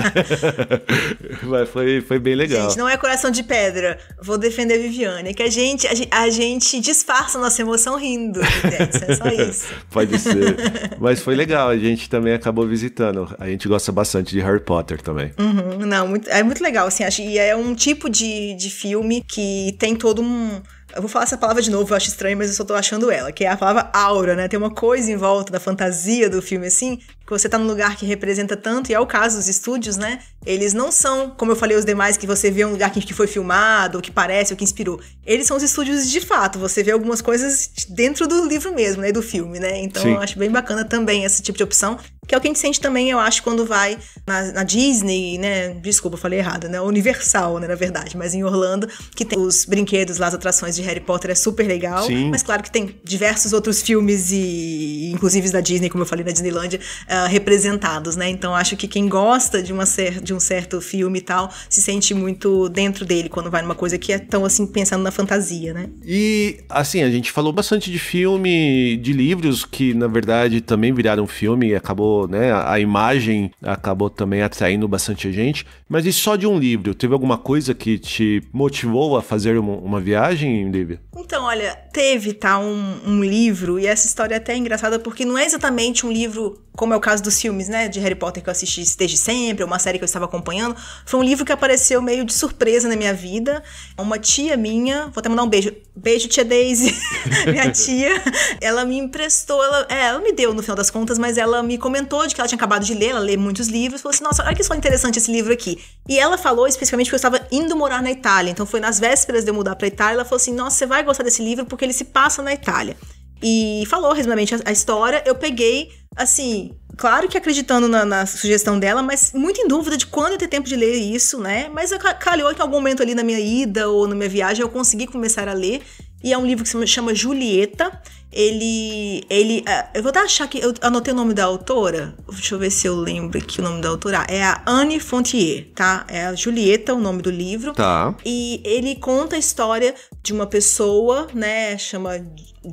Mas foi, foi bem legal. Gente, não é coração de pedra. Vou defender a Viviane. Que a gente, a gente, a gente disfarça nossa emoção rindo. É só isso. Pode ser. Mas foi legal. A gente também acabou visitando a gente gosta bastante de Harry Potter também. Uhum, não, muito, é muito legal, assim, acho, e é um tipo de, de filme que tem todo um... Eu vou falar essa palavra de novo, eu acho estranho, mas eu só tô achando ela, que é a palavra aura, né? Tem uma coisa em volta da fantasia do filme, assim, que você está num lugar que representa tanto, e é o caso dos estúdios, né? Eles não são, como eu falei, os demais que você vê um lugar que, foi filmado, ou que parece, ou que inspirou. Eles são os estúdios de fato, você vê algumas coisas dentro do livro mesmo, né? Do filme, né? Então Sim. eu acho bem bacana também esse tipo de opção, que é o que a gente sente também, eu acho, quando vai na, na Disney, né? Desculpa, falei errado, né? Universal, né? Na verdade, mas em Orlando, que tem os brinquedos lá, as atrações de Harry Potter, é super legal. Sim. Mas claro que tem diversos outros filmes e, inclusive da Disney, como eu falei, na Disneylandia ah, representados, né? Então acho que quem gosta de, uma cer de um certo filme e tal se sente muito dentro dele quando vai numa coisa que é tão assim pensando na fantasia, né? E assim, a gente falou bastante de filme, de livros que na verdade também viraram filme e acabou, né? A imagem acabou também atraindo bastante a gente. Mas e só de um livro? Teve alguma coisa que te motivou a fazer uma, uma viagem, Lívia? Então, olha, teve, tá? Um, um livro, e essa história é até engraçada porque não é exatamente um livro como é o caso dos filmes, né, de Harry Potter que eu assisti desde sempre, uma série que eu estava acompanhando, foi um livro que apareceu meio de surpresa na minha vida. Uma tia minha, vou até mandar um beijo, beijo tia Daisy, minha tia, ela me emprestou, ela, é, ela me deu no final das contas, mas ela me comentou de que ela tinha acabado de ler, ela lê muitos livros, falou assim, nossa, olha que só interessante esse livro aqui. E ela falou especificamente porque eu estava indo morar na Itália, então foi nas vésperas de eu mudar para Itália, ela falou assim, nossa, você vai gostar desse livro porque ele se passa na Itália e falou resumidamente a, a história. Eu peguei, assim, claro que acreditando na, na, sugestão dela, mas muito em dúvida de quando eu ter tempo de ler isso, né? Mas calhou que em algum momento ali na minha ida ou na minha viagem eu consegui começar a ler. E é um livro que se chama Julieta ele. ele ah, eu vou até achar que. Eu anotei o nome da autora. Deixa eu ver se eu lembro aqui o nome da autora. É a Anne Fontier, tá? É a Julieta, o nome do livro. Tá. E ele conta a história de uma pessoa, né? Chama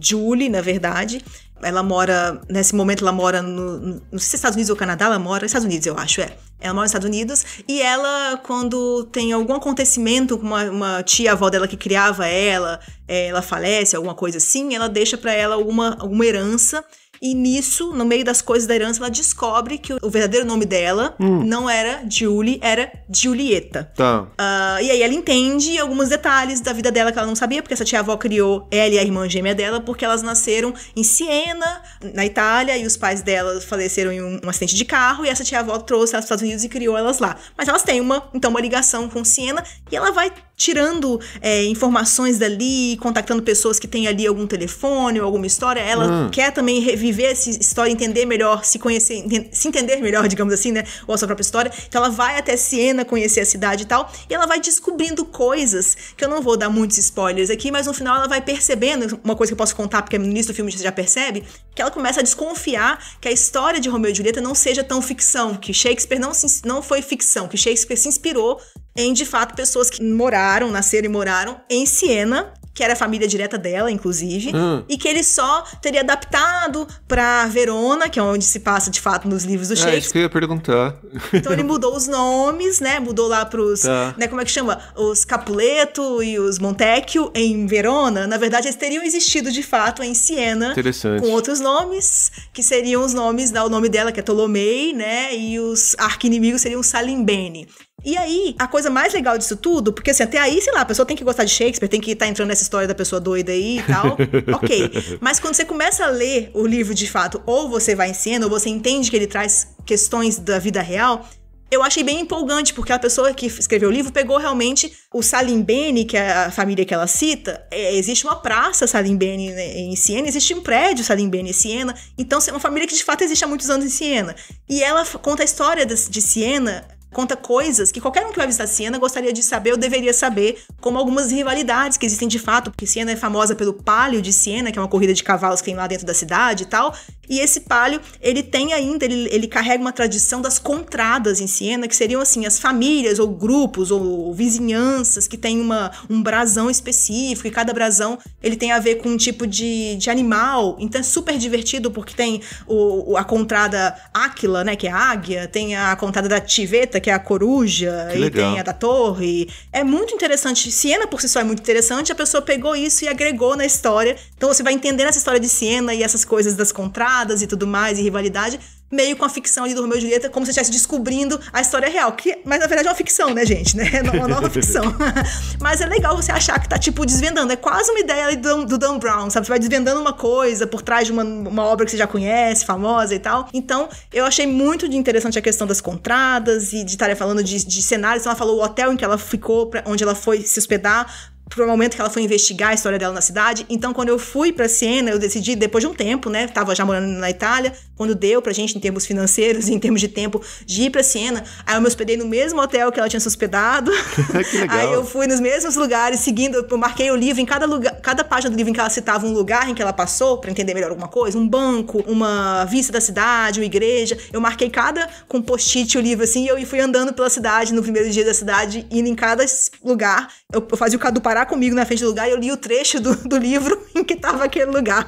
Julie, na verdade ela mora, nesse momento ela mora no, nos Estados Unidos ou Canadá, ela mora Estados Unidos, eu acho, é. Ela é mora nos Estados Unidos e ela, quando tem algum acontecimento com uma, uma tia-avó dela que criava ela, é, ela falece, alguma coisa assim, ela deixa para ela alguma, alguma herança e nisso, no meio das coisas da herança, ela descobre que o verdadeiro nome dela hum. não era Julie, era Julieta. Tá. Uh, e aí ela entende alguns detalhes da vida dela que ela não sabia, porque essa tia-avó criou ela e a irmã gêmea dela, porque elas nasceram em Siena, na Itália, e os pais dela faleceram em um, acidente de carro, e essa tia-avó trouxe elas para os Estados Unidos e criou elas lá. Mas elas têm uma, então, uma ligação com Siena, e ela vai tirando é, informações dali, contactando pessoas que têm ali algum telefone ou alguma história. Ela hum. quer também reviver essa história, entender melhor, se conhecer, se entender melhor, digamos assim, né? Ou a sua própria história. Então ela vai até Siena conhecer a cidade e tal, e ela vai descobrindo coisas que eu não vou dar muitos spoilers aqui, mas no final ela vai percebendo, uma coisa que eu posso contar, porque no início do filme você já percebe, que ela começa a desconfiar que a história de Romeu e Julieta não seja tão ficção, que Shakespeare não, se, não foi ficção, que Shakespeare se inspirou em de fato pessoas que moraram, nasceram e moraram em Siena que era a família direta dela, inclusive, hum. e que ele só teria adaptado para Verona, que é onde se passa de fato nos livros do Shakespeare. É isso que eu ia perguntar. Então ele mudou os nomes, né? Mudou lá pros, tá. né, como é que chama? Os Capuleto e os Montecchio em Verona, na verdade eles teriam existido de fato em Siena, com outros nomes, que seriam os nomes da né, o nome dela que é Tolomei né? E os arquinimigos seriam Salimbene. E aí, a coisa mais legal disso tudo, porque assim, até aí, sei lá, a pessoa tem que gostar de Shakespeare, tem que estar tá entrando nessa história da pessoa doida aí e tal. ok. Mas quando você começa a ler o livro de fato, ou você vai em cena, ou você entende que ele traz questões da vida real, eu achei bem empolgante, porque a pessoa que escreveu o livro pegou realmente o Salim Bene, que é a família que ela cita. É, existe uma praça Salim Bene né, em Siena, existe um prédio Salim Bene em Siena. Então, é uma família que de fato existe há muitos anos em Siena. E ela conta a história de Siena Conta coisas que qualquer um que vai visitar Siena gostaria de saber ou deveria saber, como algumas rivalidades que existem de fato, porque Siena é famosa pelo Palio de Siena, que é uma corrida de cavalos que tem lá dentro da cidade e tal. E esse Palio, ele tem ainda, ele, ele carrega uma tradição das contradas em Siena, que seriam assim, as famílias ou grupos ou vizinhanças que tem uma, um brasão específico, e cada brasão ele tem a ver com um tipo de, de animal. Então é super divertido porque tem o, a contrada Áquila, né, que é a águia, tem a contrada da Tiveta, que é a coruja, que e legal. tem a da torre. É muito interessante. Siena por si só é muito interessante, a pessoa pegou isso e agregou na história. Então você vai entender essa história de Siena e essas coisas das contradas e tudo mais, e rivalidade meio com a ficção de Romeu e Julieta, como se estivesse descobrindo a história real, que, mas na verdade é uma ficção, né, gente, né? É uma nova ficção. mas é legal você achar que tá, tipo, desvendando, é quase uma ideia do, do Dan Brown, sabe? Você vai desvendando uma coisa por trás de uma, uma obra que você já conhece, famosa e tal. Então, eu achei muito interessante a questão das contradas e de estar falando de, de cenários, então ela falou o hotel em que ela ficou, pra, onde ela foi se hospedar, pro momento que ela foi investigar a história dela na cidade. Então, quando eu fui para Siena, eu decidi, depois de um tempo, né? Tava já morando na Itália, quando deu pra gente, em termos financeiros e em termos de tempo, de ir pra Siena. Aí eu me hospedei no mesmo hotel que ela tinha se hospedado. que legal. Aí eu fui nos mesmos lugares, seguindo, eu marquei o livro em cada lugar, cada página do livro em que ela citava um lugar em que ela passou, para entender melhor alguma coisa, um banco, uma vista da cidade, uma igreja. Eu marquei cada com post-it o livro assim, e eu fui andando pela cidade no primeiro dia da cidade, indo em cada lugar. Eu, fazia o Cadu parar comigo na frente do lugar e eu li o trecho do, do livro em que estava aquele lugar.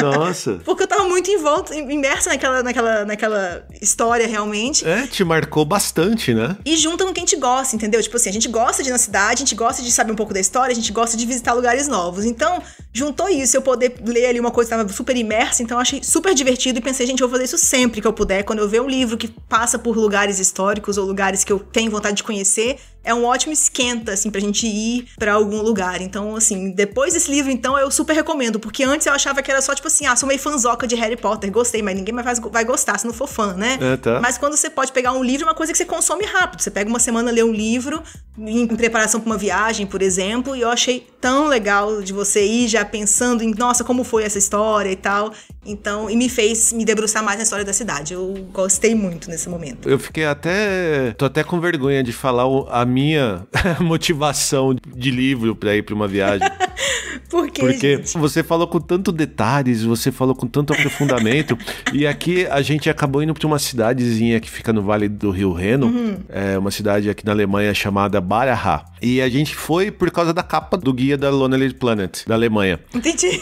Nossa. Porque eu estava muito volta, imersa naquela, naquela, naquela história realmente. É, te marcou bastante, né? E junta com quem te gosta, entendeu? Tipo assim, a gente gosta de ir na cidade, a gente gosta de saber um pouco da história, a gente gosta de visitar lugares novos. Então, juntou isso, eu poder ler ali uma coisa que estava super imersa, então eu achei super divertido e pensei, gente, eu vou fazer isso sempre que eu puder. Quando eu ver um livro que passa por lugares históricos ou lugares que eu tenho vontade de conhecer, é um ótimo esquenta, assim, pra gente ir para algum lugar. Então, assim, depois desse livro, então, eu super recomendo, porque antes eu achava que era só, tipo assim, ah, sou meio fanzoca de Harry Potter, gostei, mas ninguém mais vai, gostar se não for fã, né? É, tá. Mas quando você pode pegar um livro, é uma coisa que você consome rápido. Você pega uma semana, lê um livro, em, em preparação pra uma viagem, por exemplo, e eu achei tão legal de você ir já pensando em, nossa, como foi essa história e tal. Então, e me fez me debruçar mais na história da cidade. Eu gostei muito nesse momento. Eu fiquei até. tô até com vergonha de falar a minha motivação de livro para ir para uma viagem. Porque, Porque gente... você falou com tanto detalhes, você falou com tanto aprofundamento. e aqui a gente acabou indo para uma cidadezinha que fica no Vale do Rio Reno, uhum. é uma cidade aqui na Alemanha chamada Barahá. E a gente foi por causa da capa do guia da Lonely Planet, da Alemanha. Entendi.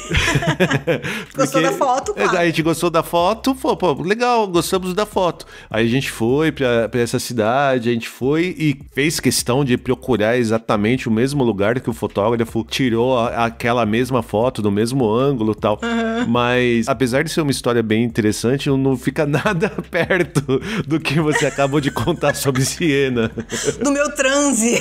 gostou da foto? É, claro. A gente gostou da foto, falou, pô, legal, gostamos da foto. Aí a gente foi para essa cidade, a gente foi e fez questão de procurar exatamente o mesmo lugar que o fotógrafo tirou a aquela mesma foto, do mesmo ângulo tal. Uhum. Mas, apesar de ser uma história bem interessante, não fica nada perto do que você acabou de contar sobre Siena. Do meu transe.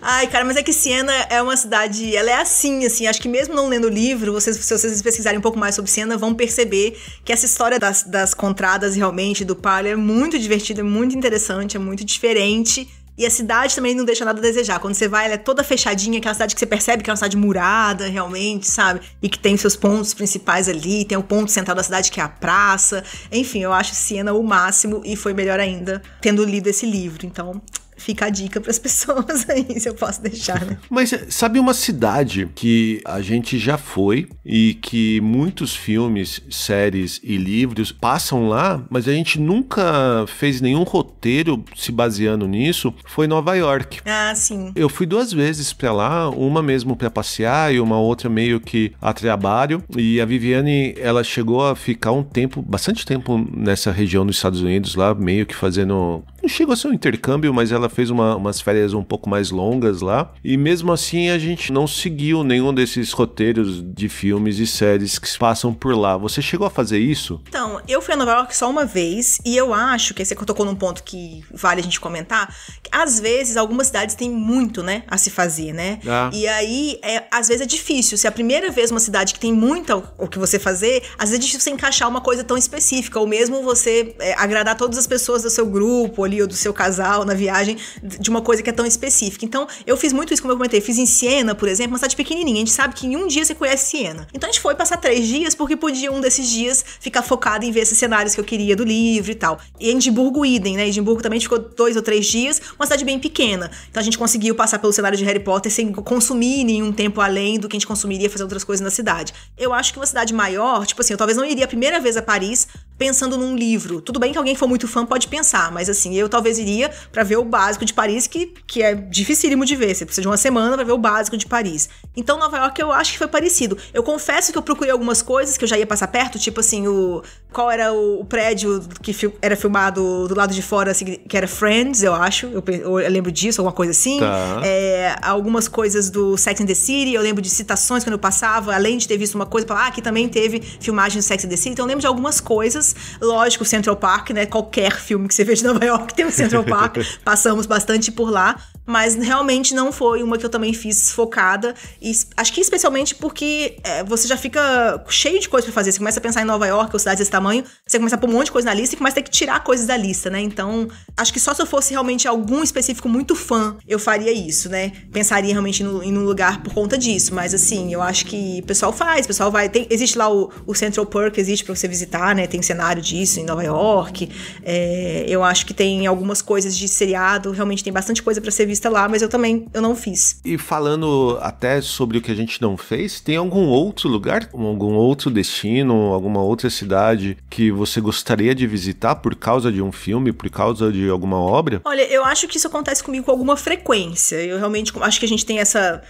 Ai, cara, mas é que Siena é uma cidade, ela é assim, assim, acho que mesmo não lendo o livro, vocês, se vocês pesquisarem um pouco mais sobre Siena, vão perceber que essa história das, das contradas realmente, do palio, é muito divertida, é muito interessante, é muito diferente e a cidade também não deixa nada a desejar. Quando você vai, ela é toda fechadinha, aquela é cidade que você percebe que é uma cidade murada, realmente, sabe? E que tem seus pontos principais ali, tem o ponto central da cidade que é a praça. Enfim, eu acho Siena o máximo e foi melhor ainda tendo lido esse livro. Então, fica a dica para as pessoas aí, se eu posso deixar, né? Mas eh, sabe uma cidade que a gente já foi e que muitos filmes, séries e livros passam lá, mas a gente nunca fez nenhum roteiro se baseando nisso? Foi Nova York. Ah, sim. Eu fui duas vezes para lá, uma mesmo para passear e uma outra meio que a trabalho. E a Viviane, ela chegou a ficar um tempo, bastante tempo nessa região dos Estados Unidos lá, meio que fazendo não chegou a ser um intercâmbio, mas ela fez uma, umas férias um pouco mais longas lá. E mesmo assim a gente não seguiu nenhum desses roteiros de filmes e séries que passam por lá. Você chegou a fazer isso? Então, eu fui a Nova York só uma vez e eu acho que você tocou num ponto que vale a gente comentar. Que às vezes algumas cidades têm muito, né, a se fazer, né? Ah. E aí, é, às vezes é difícil. Se é a primeira vez uma cidade que tem muita o que você fazer, às vezes é difícil você encaixar uma coisa tão específica ou mesmo você é, agradar todas as pessoas do seu grupo ali ou do seu casal na viagem de uma coisa que é tão específica. Então, eu fiz muito isso, como eu comentei. Fiz em Siena, por exemplo, uma cidade pequenininha. A gente sabe que em um dia você conhece Siena. Então, a gente foi passar três dias porque podia um desses dias ficar focado em ver esses cenários que eu queria do livro e tal. E Edimburgo, idem, né? Edimburgo também ficou dois ou três dias, uma cidade bem pequena. Então, a gente conseguiu passar pelo cenário de Harry Potter sem consumir nenhum tempo além do que a gente consumiria fazer outras coisas na cidade. Eu acho que uma cidade maior, tipo assim, eu talvez não iria a primeira vez a Paris pensando num livro. Tudo bem que alguém for muito fã pode pensar, mas assim, eu eu talvez iria para ver o básico de Paris, que, que é dificílimo de ver. Você precisa de uma semana para ver o básico de Paris. Então, Nova York, eu acho que foi parecido. Eu confesso que eu procurei algumas coisas que eu já ia passar perto, tipo assim, o. Qual era o, prédio que fi, era filmado do lado de fora, assim, que era Friends, eu acho. Eu, eu lembro disso, alguma coisa assim. Tá. É, algumas coisas do Sex and the City, eu lembro de citações quando eu passava, além de ter visto uma coisa, falar, ah, aqui também teve filmagem do Sex and the City. Então, eu lembro de algumas coisas. Lógico, Central Park, né? Qualquer filme que você veja de Nova York que tem o Central Park, passamos bastante por lá. Mas realmente não foi uma que eu também fiz focada. E acho que especialmente porque é, você já fica cheio de coisa para fazer. Você começa a pensar em Nova York, ou cidades desse tamanho, você começa a pôr um monte de coisa na lista e começa a ter que tirar coisas da lista, né? Então, acho que só se eu fosse realmente algum específico muito fã, eu faria isso, né? Pensaria realmente em um lugar por conta disso. Mas assim, eu acho que o pessoal faz, o pessoal vai. Tem, existe lá o, o Central Park, existe para você visitar, né? Tem cenário disso em Nova York. É, eu acho que tem algumas coisas de seriado, realmente tem bastante coisa para ser entrevista lá, mas eu também eu não fiz. E falando até sobre o que a gente não fez, tem algum outro lugar, algum outro destino, alguma outra cidade que você gostaria de visitar por causa de um filme, por causa de alguma obra? Olha, eu acho que isso acontece comigo com alguma frequência. Eu realmente acho que a gente tem essa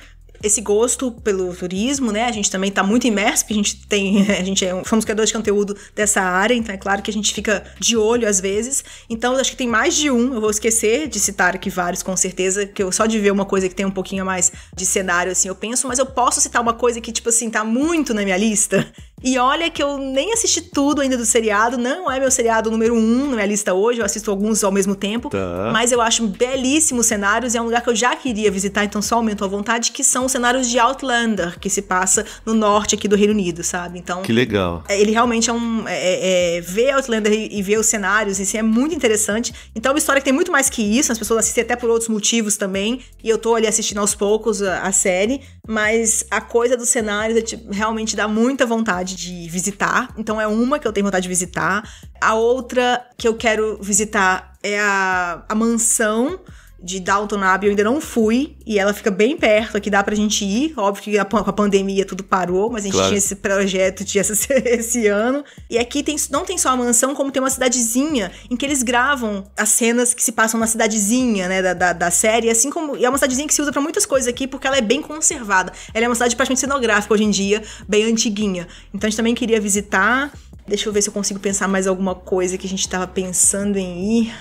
esse gosto pelo turismo, né? A gente também está muito imerso, porque a gente tem, a gente é um, somos criadores de conteúdo dessa área, então é claro que a gente fica de olho às vezes. Então acho que tem mais de um, eu vou esquecer de citar aqui vários com certeza, que eu só de ver uma coisa que tem um pouquinho mais de cenário assim, eu penso, mas eu posso citar uma coisa que tipo assim tá muito na minha lista e olha que eu nem assisti tudo ainda do seriado, não é meu seriado número um na minha lista hoje, eu assisto alguns ao mesmo tempo, tá. mas eu acho belíssimos cenários, e é um lugar que eu já queria visitar, então só aumento a vontade, que são cenários de Outlander, que se passa no norte aqui do Reino Unido, sabe? Então... Que legal. É, ele realmente é um... É, é, é ver Outlander e, e ver os cenários em si é muito interessante, então é uma história que tem muito mais que isso, as pessoas assistem até por outros motivos também, e eu tô ali assistindo aos poucos a, a série, mas a coisa dos cenários é, tipo, realmente dá muita vontade vontade de visitar. Então é uma que eu tenho vontade de visitar. A outra que eu quero visitar é a, a mansão de Downton Abbey eu ainda não fui, e ela fica bem perto, aqui dá pra gente ir. Óbvio que com a, pandemia tudo parou, mas a gente claro. tinha esse projeto de essa, esse ano. E aqui tem, não tem só a mansão, como tem uma cidadezinha em que eles gravam as cenas que se passam na cidadezinha, né, da, da, da série. Assim como. E é uma cidadezinha que se usa para muitas coisas aqui, porque ela é bem conservada. Ela é uma cidade praticamente cenográfica hoje em dia, bem antiguinha. Então a gente também queria visitar. Deixa eu ver se eu consigo pensar mais alguma coisa que a gente tava pensando em ir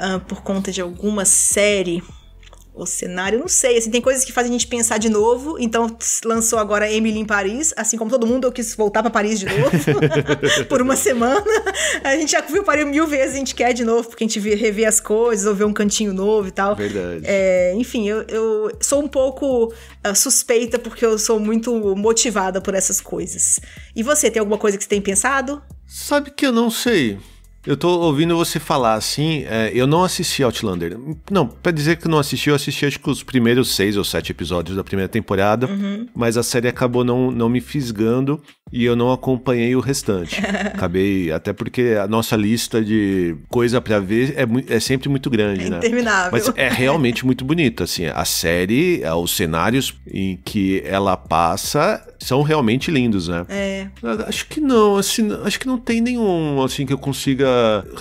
uh, por conta de alguma série ou cenário, não sei. Assim, tem coisas que fazem a gente pensar de novo. Então lançou agora Emily em Paris, assim como todo mundo eu quis voltar para Paris de novo por uma semana. A gente já viu Paris mil vezes, a gente quer de novo porque a gente rever as coisas, ou vê um cantinho novo e tal. Verdade. É, enfim, eu, eu, sou um pouco uh, suspeita porque eu sou muito motivada por essas coisas. E você tem alguma coisa que você tem pensado? Sabe que eu não sei. Eu tô ouvindo você falar assim, é, eu não assisti Outlander. Não, para dizer que não assisti, eu assisti acho que os primeiros seis ou sete episódios da primeira temporada, uhum. mas a série acabou não, não me fisgando e eu não acompanhei o restante. Acabei, até porque a nossa lista de coisa para ver é, é, sempre muito grande, é né? Interminável. Mas é realmente muito bonito, assim, a série, é, os cenários em que ela passa são realmente lindos, né? É. Acho que não, assim, acho que não tem nenhum, assim, que eu consiga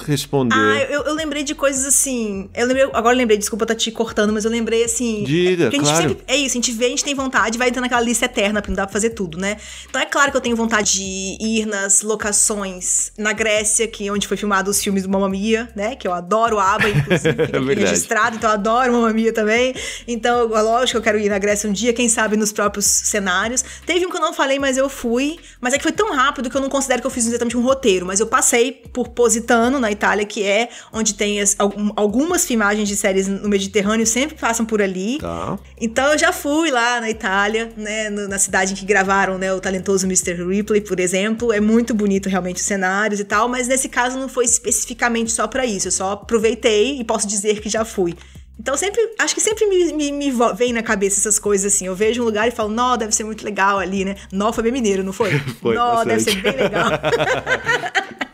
responder. Ah, eu, eu lembrei de coisas assim. Eu lembrei, agora eu lembrei, desculpa estar tá te cortando, mas eu lembrei assim. Diga, é, claro. Sempre, é isso, a gente vê, a gente tem vontade, vai entrando naquela lista eterna, porque não dá pra fazer tudo, né? Então é claro que eu tenho vontade de ir nas locações na Grécia, que é onde foi filmado os filmes do Mamma Mia, né? Que eu adoro a ABBA, inclusive, é fica é registrado, então eu adoro Mamma Mia também. Então, é lógico que eu quero ir na Grécia um dia, quem sabe nos próprios cenários. Teve que eu não falei, mas eu fui. Mas é que foi tão rápido que eu não considero que eu fiz exatamente um roteiro. Mas eu passei por Positano, na Itália, que é onde tem as, algumas filmagens de séries no Mediterrâneo, sempre passam por ali. Tá. Então eu já fui lá na Itália, né? Na cidade em que gravaram né, o talentoso Mr. Ripley, por exemplo. É muito bonito realmente os cenários e tal, mas nesse caso não foi especificamente só para isso. Eu só aproveitei e posso dizer que já fui. Então, sempre, acho que sempre me, me, me, vem na cabeça essas coisas assim. Eu vejo um lugar e falo, nó, deve ser muito legal ali, né? Nó foi bem mineiro, não foi? foi nó, deve ser bem legal.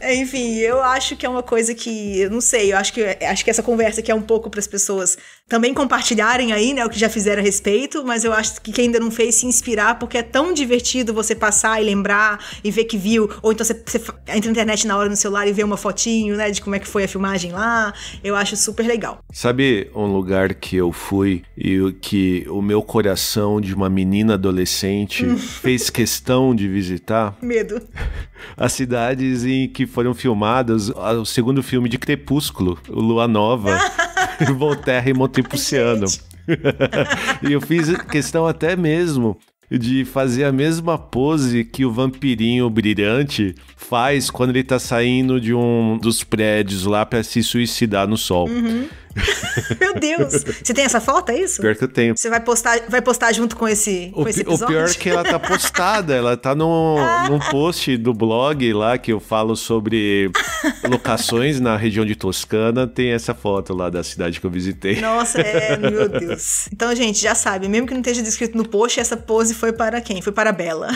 É. Enfim, eu acho que é uma coisa que, eu não sei, eu acho que acho que essa conversa aqui é um pouco para as pessoas também compartilharem aí, né, o que já fizeram a respeito, mas eu acho que quem ainda não fez se inspirar, porque é tão divertido você passar e lembrar e ver que viu, ou então você, você entra na internet na hora no celular e vê uma fotinho, né, de como é que foi a filmagem lá. Eu acho super legal. Sabe um lugar que eu fui e que o meu coração de uma menina adolescente hum. fez questão de visitar? Medo. A cidade cidades em que foram filmadas o segundo filme de Crepúsculo, Lua Nova, Volterra e Montepulciano. e eu fiz questão até mesmo de fazer a mesma pose que o vampirinho brilhante faz quando ele tá saindo de um dos prédios lá para se suicidar no sol. Uhum. Meu Deus! Você tem essa foto, é isso? Pior que eu tenho. Você vai postar, vai postar junto com esse, o com esse episódio? O pior é que ela tá postada, ela tá no, num post do blog lá que eu falo sobre locações na região de Toscana, tem essa foto lá da cidade que eu visitei. Nossa, é, meu Deus. Então, gente, já sabe, mesmo que não esteja descrito no post, essa pose foi para quem? Foi para a Bela.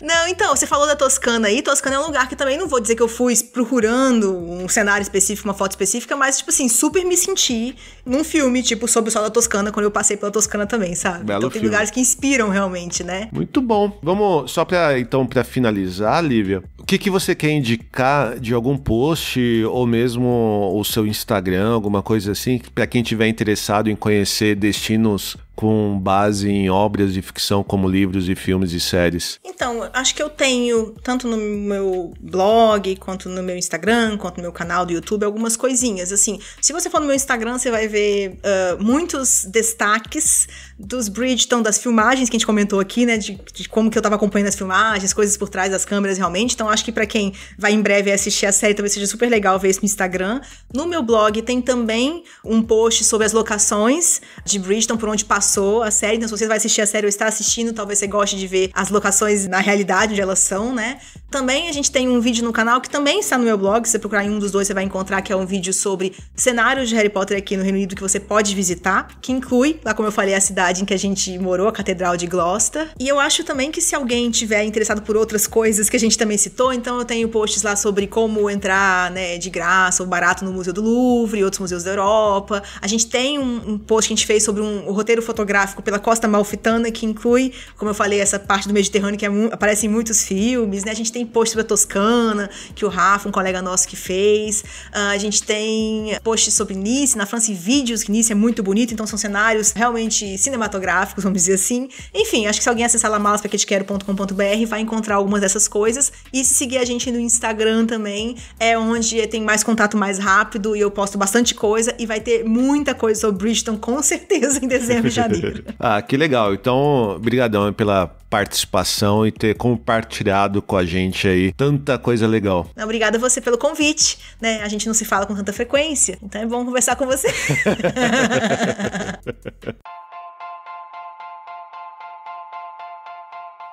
não, então, você falou da Toscana aí, Toscana é um lugar que também não vou dizer que eu fui procurando um cenário específico, uma foto específica, mas, tipo assim, super me senti num filme, tipo, sobre o sol da Toscana, quando eu passei pela Toscana também, sabe? Belo então tem lugares que inspiram realmente, né? Muito bom. Vamos, só pra, então, pra finalizar, Lívia, o que, que você quer indicar de algum post ou mesmo o seu Instagram, alguma coisa assim, para quem tiver interessado em conhecer destinos com base em obras de ficção como livros e filmes e séries? Então, acho que eu tenho, tanto no meu blog, quanto no meu Instagram, quanto no meu canal do YouTube, algumas coisinhas. Assim, se você for no meu Instagram, você vai ver uh, muitos destaques dos Bridgeton, das filmagens que a gente comentou aqui, né? De, de como que eu tava acompanhando as filmagens, coisas por trás das câmeras realmente. Então, acho que para quem vai em breve assistir a série, talvez seja super legal ver isso no Instagram. No meu blog tem também um post sobre as locações de Bridgeton, por onde passou passou a série, então se você vai assistir a série ou está assistindo, talvez você goste de ver as locações na realidade onde elas são, né? Também a gente tem um vídeo no canal que também está no meu blog, se você procurar em um dos dois você vai encontrar que é um vídeo sobre cenários de Harry Potter aqui no Reino Unido que você pode visitar, que inclui, lá como eu falei, a cidade em que a gente morou, a Catedral de Gloucester. E eu acho também que se alguém tiver interessado por outras coisas que a gente também citou, então eu tenho posts lá sobre como entrar, né, de graça ou barato no Museu do Louvre e outros museus da Europa. A gente tem um, um post que a gente fez sobre um roteiro fotográfico pela Costa Malfitana, que inclui, como eu falei, essa parte do Mediterrâneo que é aparece em muitos filmes, né? A gente tem posts sobre a Toscana, que o Rafa, um colega nosso que fez. Uh, a gente tem posts sobre Nice, na França, e vídeos que Nice é muito bonito, então são cenários realmente cinematográficos, vamos dizer assim. Enfim, acho que se alguém acessar lá malaspaquetequero.com.br vai encontrar algumas dessas coisas. E se seguir a gente no Instagram também, é onde tem mais contato mais rápido e eu posto bastante coisa e vai ter muita coisa sobre Bridgeton, com certeza, em dezembro já ah, que legal. Então, brigadão pela participação e ter compartilhado com a gente aí tanta coisa legal. Obrigada a você pelo convite, né? A gente não se fala com tanta frequência, então é bom conversar com você.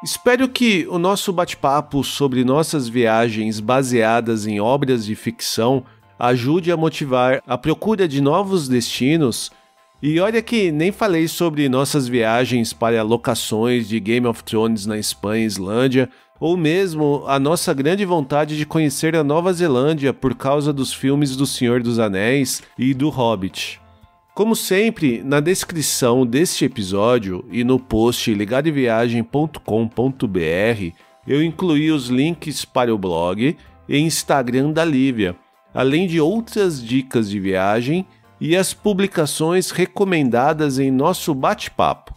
Espero que o nosso bate-papo sobre nossas viagens baseadas em obras de ficção ajude a motivar a procura de novos destinos e olha que nem falei sobre nossas viagens para locações de Game of Thrones na Espanha e Islândia, ou mesmo a nossa grande vontade de conhecer a Nova Zelândia por causa dos filmes do Senhor dos Anéis e do Hobbit. Como sempre, na descrição deste episódio e no post ligadoviagem.com.br, eu incluí os links para o blog e Instagram da Lívia, além de outras dicas de viagem e as publicações recomendadas em nosso bate-papo.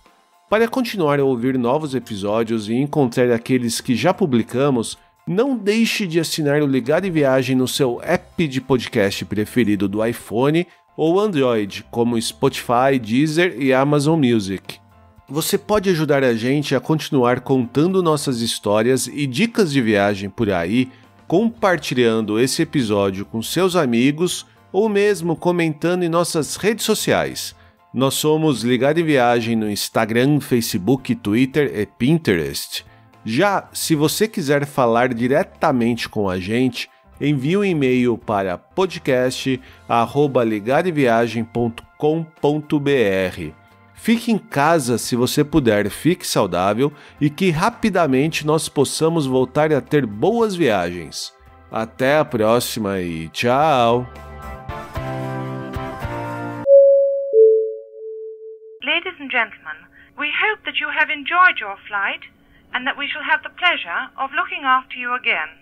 Para continuar a ouvir novos episódios e encontrar aqueles que já publicamos, não deixe de assinar o Ligado em Viagem no seu app de podcast preferido do iPhone ou Android, como Spotify, Deezer e Amazon Music. Você pode ajudar a gente a continuar contando nossas histórias e dicas de viagem por aí, compartilhando esse episódio com seus amigos ou mesmo comentando em nossas redes sociais. Nós somos Ligado em Viagem no Instagram, Facebook, Twitter e Pinterest. Já se você quiser falar diretamente com a gente, envie um e-mail para podcast@ligadoemviagem.com.br. Fique em casa se você puder, fique saudável e que rapidamente nós possamos voltar a ter boas viagens. Até a próxima e tchau! We hope that you have enjoyed your flight, and that we shall have the pleasure of looking after you again.